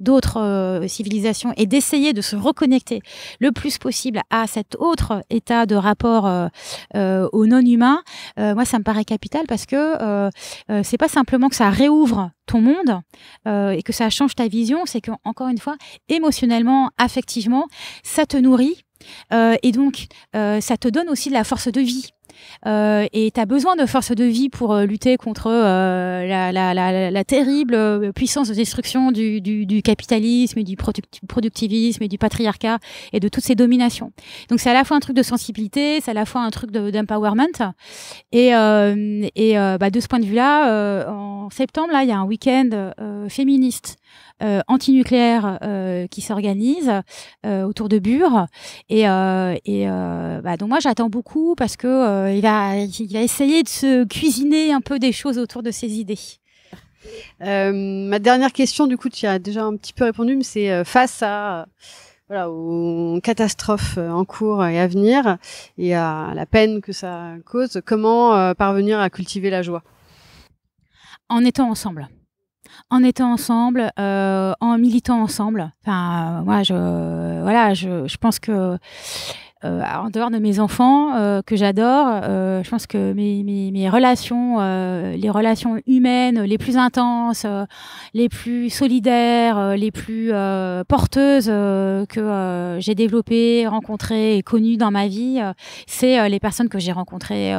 d'autres euh, civilisations et d'essayer de se reconnecter le plus possible à cet autre état de rapport euh, euh, au non-humain, moi ça me paraît capital parce que c'est pas simplement que ça réouvre ton monde et que ça change ta vision, c'est que encore une fois, émotionnellement, affectivement, ça te nourrit et donc ça te donne aussi de la force de vie. Euh, et tu as besoin de force de vie pour euh, lutter contre euh, la, terrible puissance de destruction du, capitalisme, et du productivisme et du patriarcat et de toutes ces dominations. Donc c'est à la fois un truc de sensibilité, c'est à la fois un truc d'empowerment. et, et bah, de ce point de vue-là, en septembre, là, il y a un week-end féministe euh, anti-nucléaire euh, qui s'organise euh, autour de Bure. Et, bah, donc moi, j'attends beaucoup parce que il va, il a essayer de se cuisiner un peu des choses autour de ses idées. ma dernière question, du coup, tu as déjà un petit peu répondu, mais c'est face à voilà, aux catastrophes en cours et à venir et à la peine que ça cause, comment parvenir à cultiver la joie En étant ensemble en étant ensemble, euh, en militant ensemble. Enfin, euh, moi, je, voilà, je, je pense que euh, en dehors de mes enfants euh, que j'adore, euh, je pense que mes, mes, mes relations, euh, les relations humaines les plus intenses, euh, les plus solidaires, les plus porteuses que j'ai développées, rencontrées et connues dans ma vie, c'est les personnes que j'ai rencontrées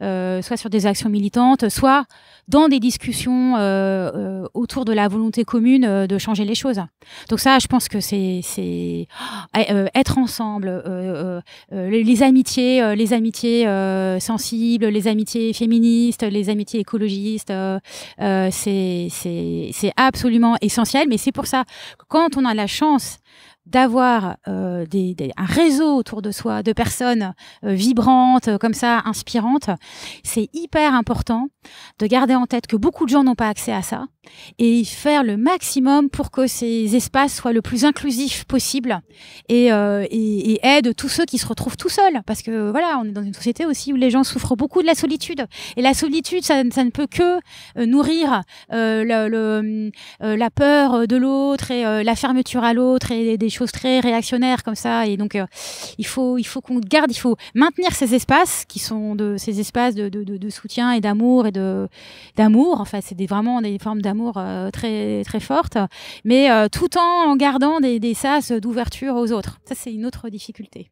soit sur des actions militantes, soit dans des discussions autour de la volonté commune de changer les choses. Donc ça, je pense que c'est oh, être ensemble euh, euh, les, amitiés, euh, les amitiés sensibles, les amitiés féministes, les amitiés écologistes. c'est absolument essentiel, mais c'est pour ça que quand on a la chance d'avoir euh, un réseau autour de soi de personnes euh, vibrantes, euh, comme ça, inspirantes, c'est hyper important de garder en tête que beaucoup de gens n'ont pas accès à ça et faire le maximum pour que ces espaces soient le plus inclusifs possible et, euh, aident tous ceux qui se retrouvent tout seuls. Parce que voilà, on est dans une société aussi où les gens souffrent beaucoup de la solitude. Et la solitude, ça, ne peut que nourrir le, la peur de l'autre et la fermeture à l'autre et des choses très réactionnaires comme ça. Et donc, euh, il faut, il faut qu'on garde, il faut maintenir ces espaces qui sont de, ces espaces de, soutien et d'amour et de d'amour. En fait, c'est des, vraiment des formes d'amour euh, très très fortes, mais euh, tout en gardant des, sas d'ouverture aux autres. Ça, c'est une autre difficulté.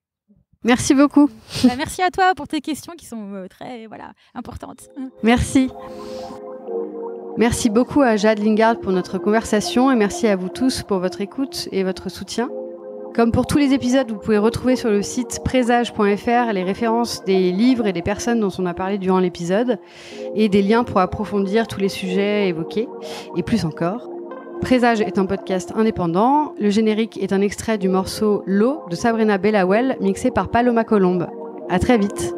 Merci beaucoup. Bah, merci à toi pour tes questions qui sont très voilà importantes. Merci. Merci beaucoup à Jade Lingard pour notre conversation et merci à vous tous pour votre écoute et votre soutien. Comme pour tous les épisodes, vous pouvez retrouver sur le site présage.fr les références des livres et des personnes dont on a parlé durant l'épisode et des liens pour approfondir tous les sujets évoqués et plus encore. Présage est un podcast indépendant. Le générique est un extrait du morceau L'eau de Sabrina Bellawell mixé par Paloma Colombe. À très vite.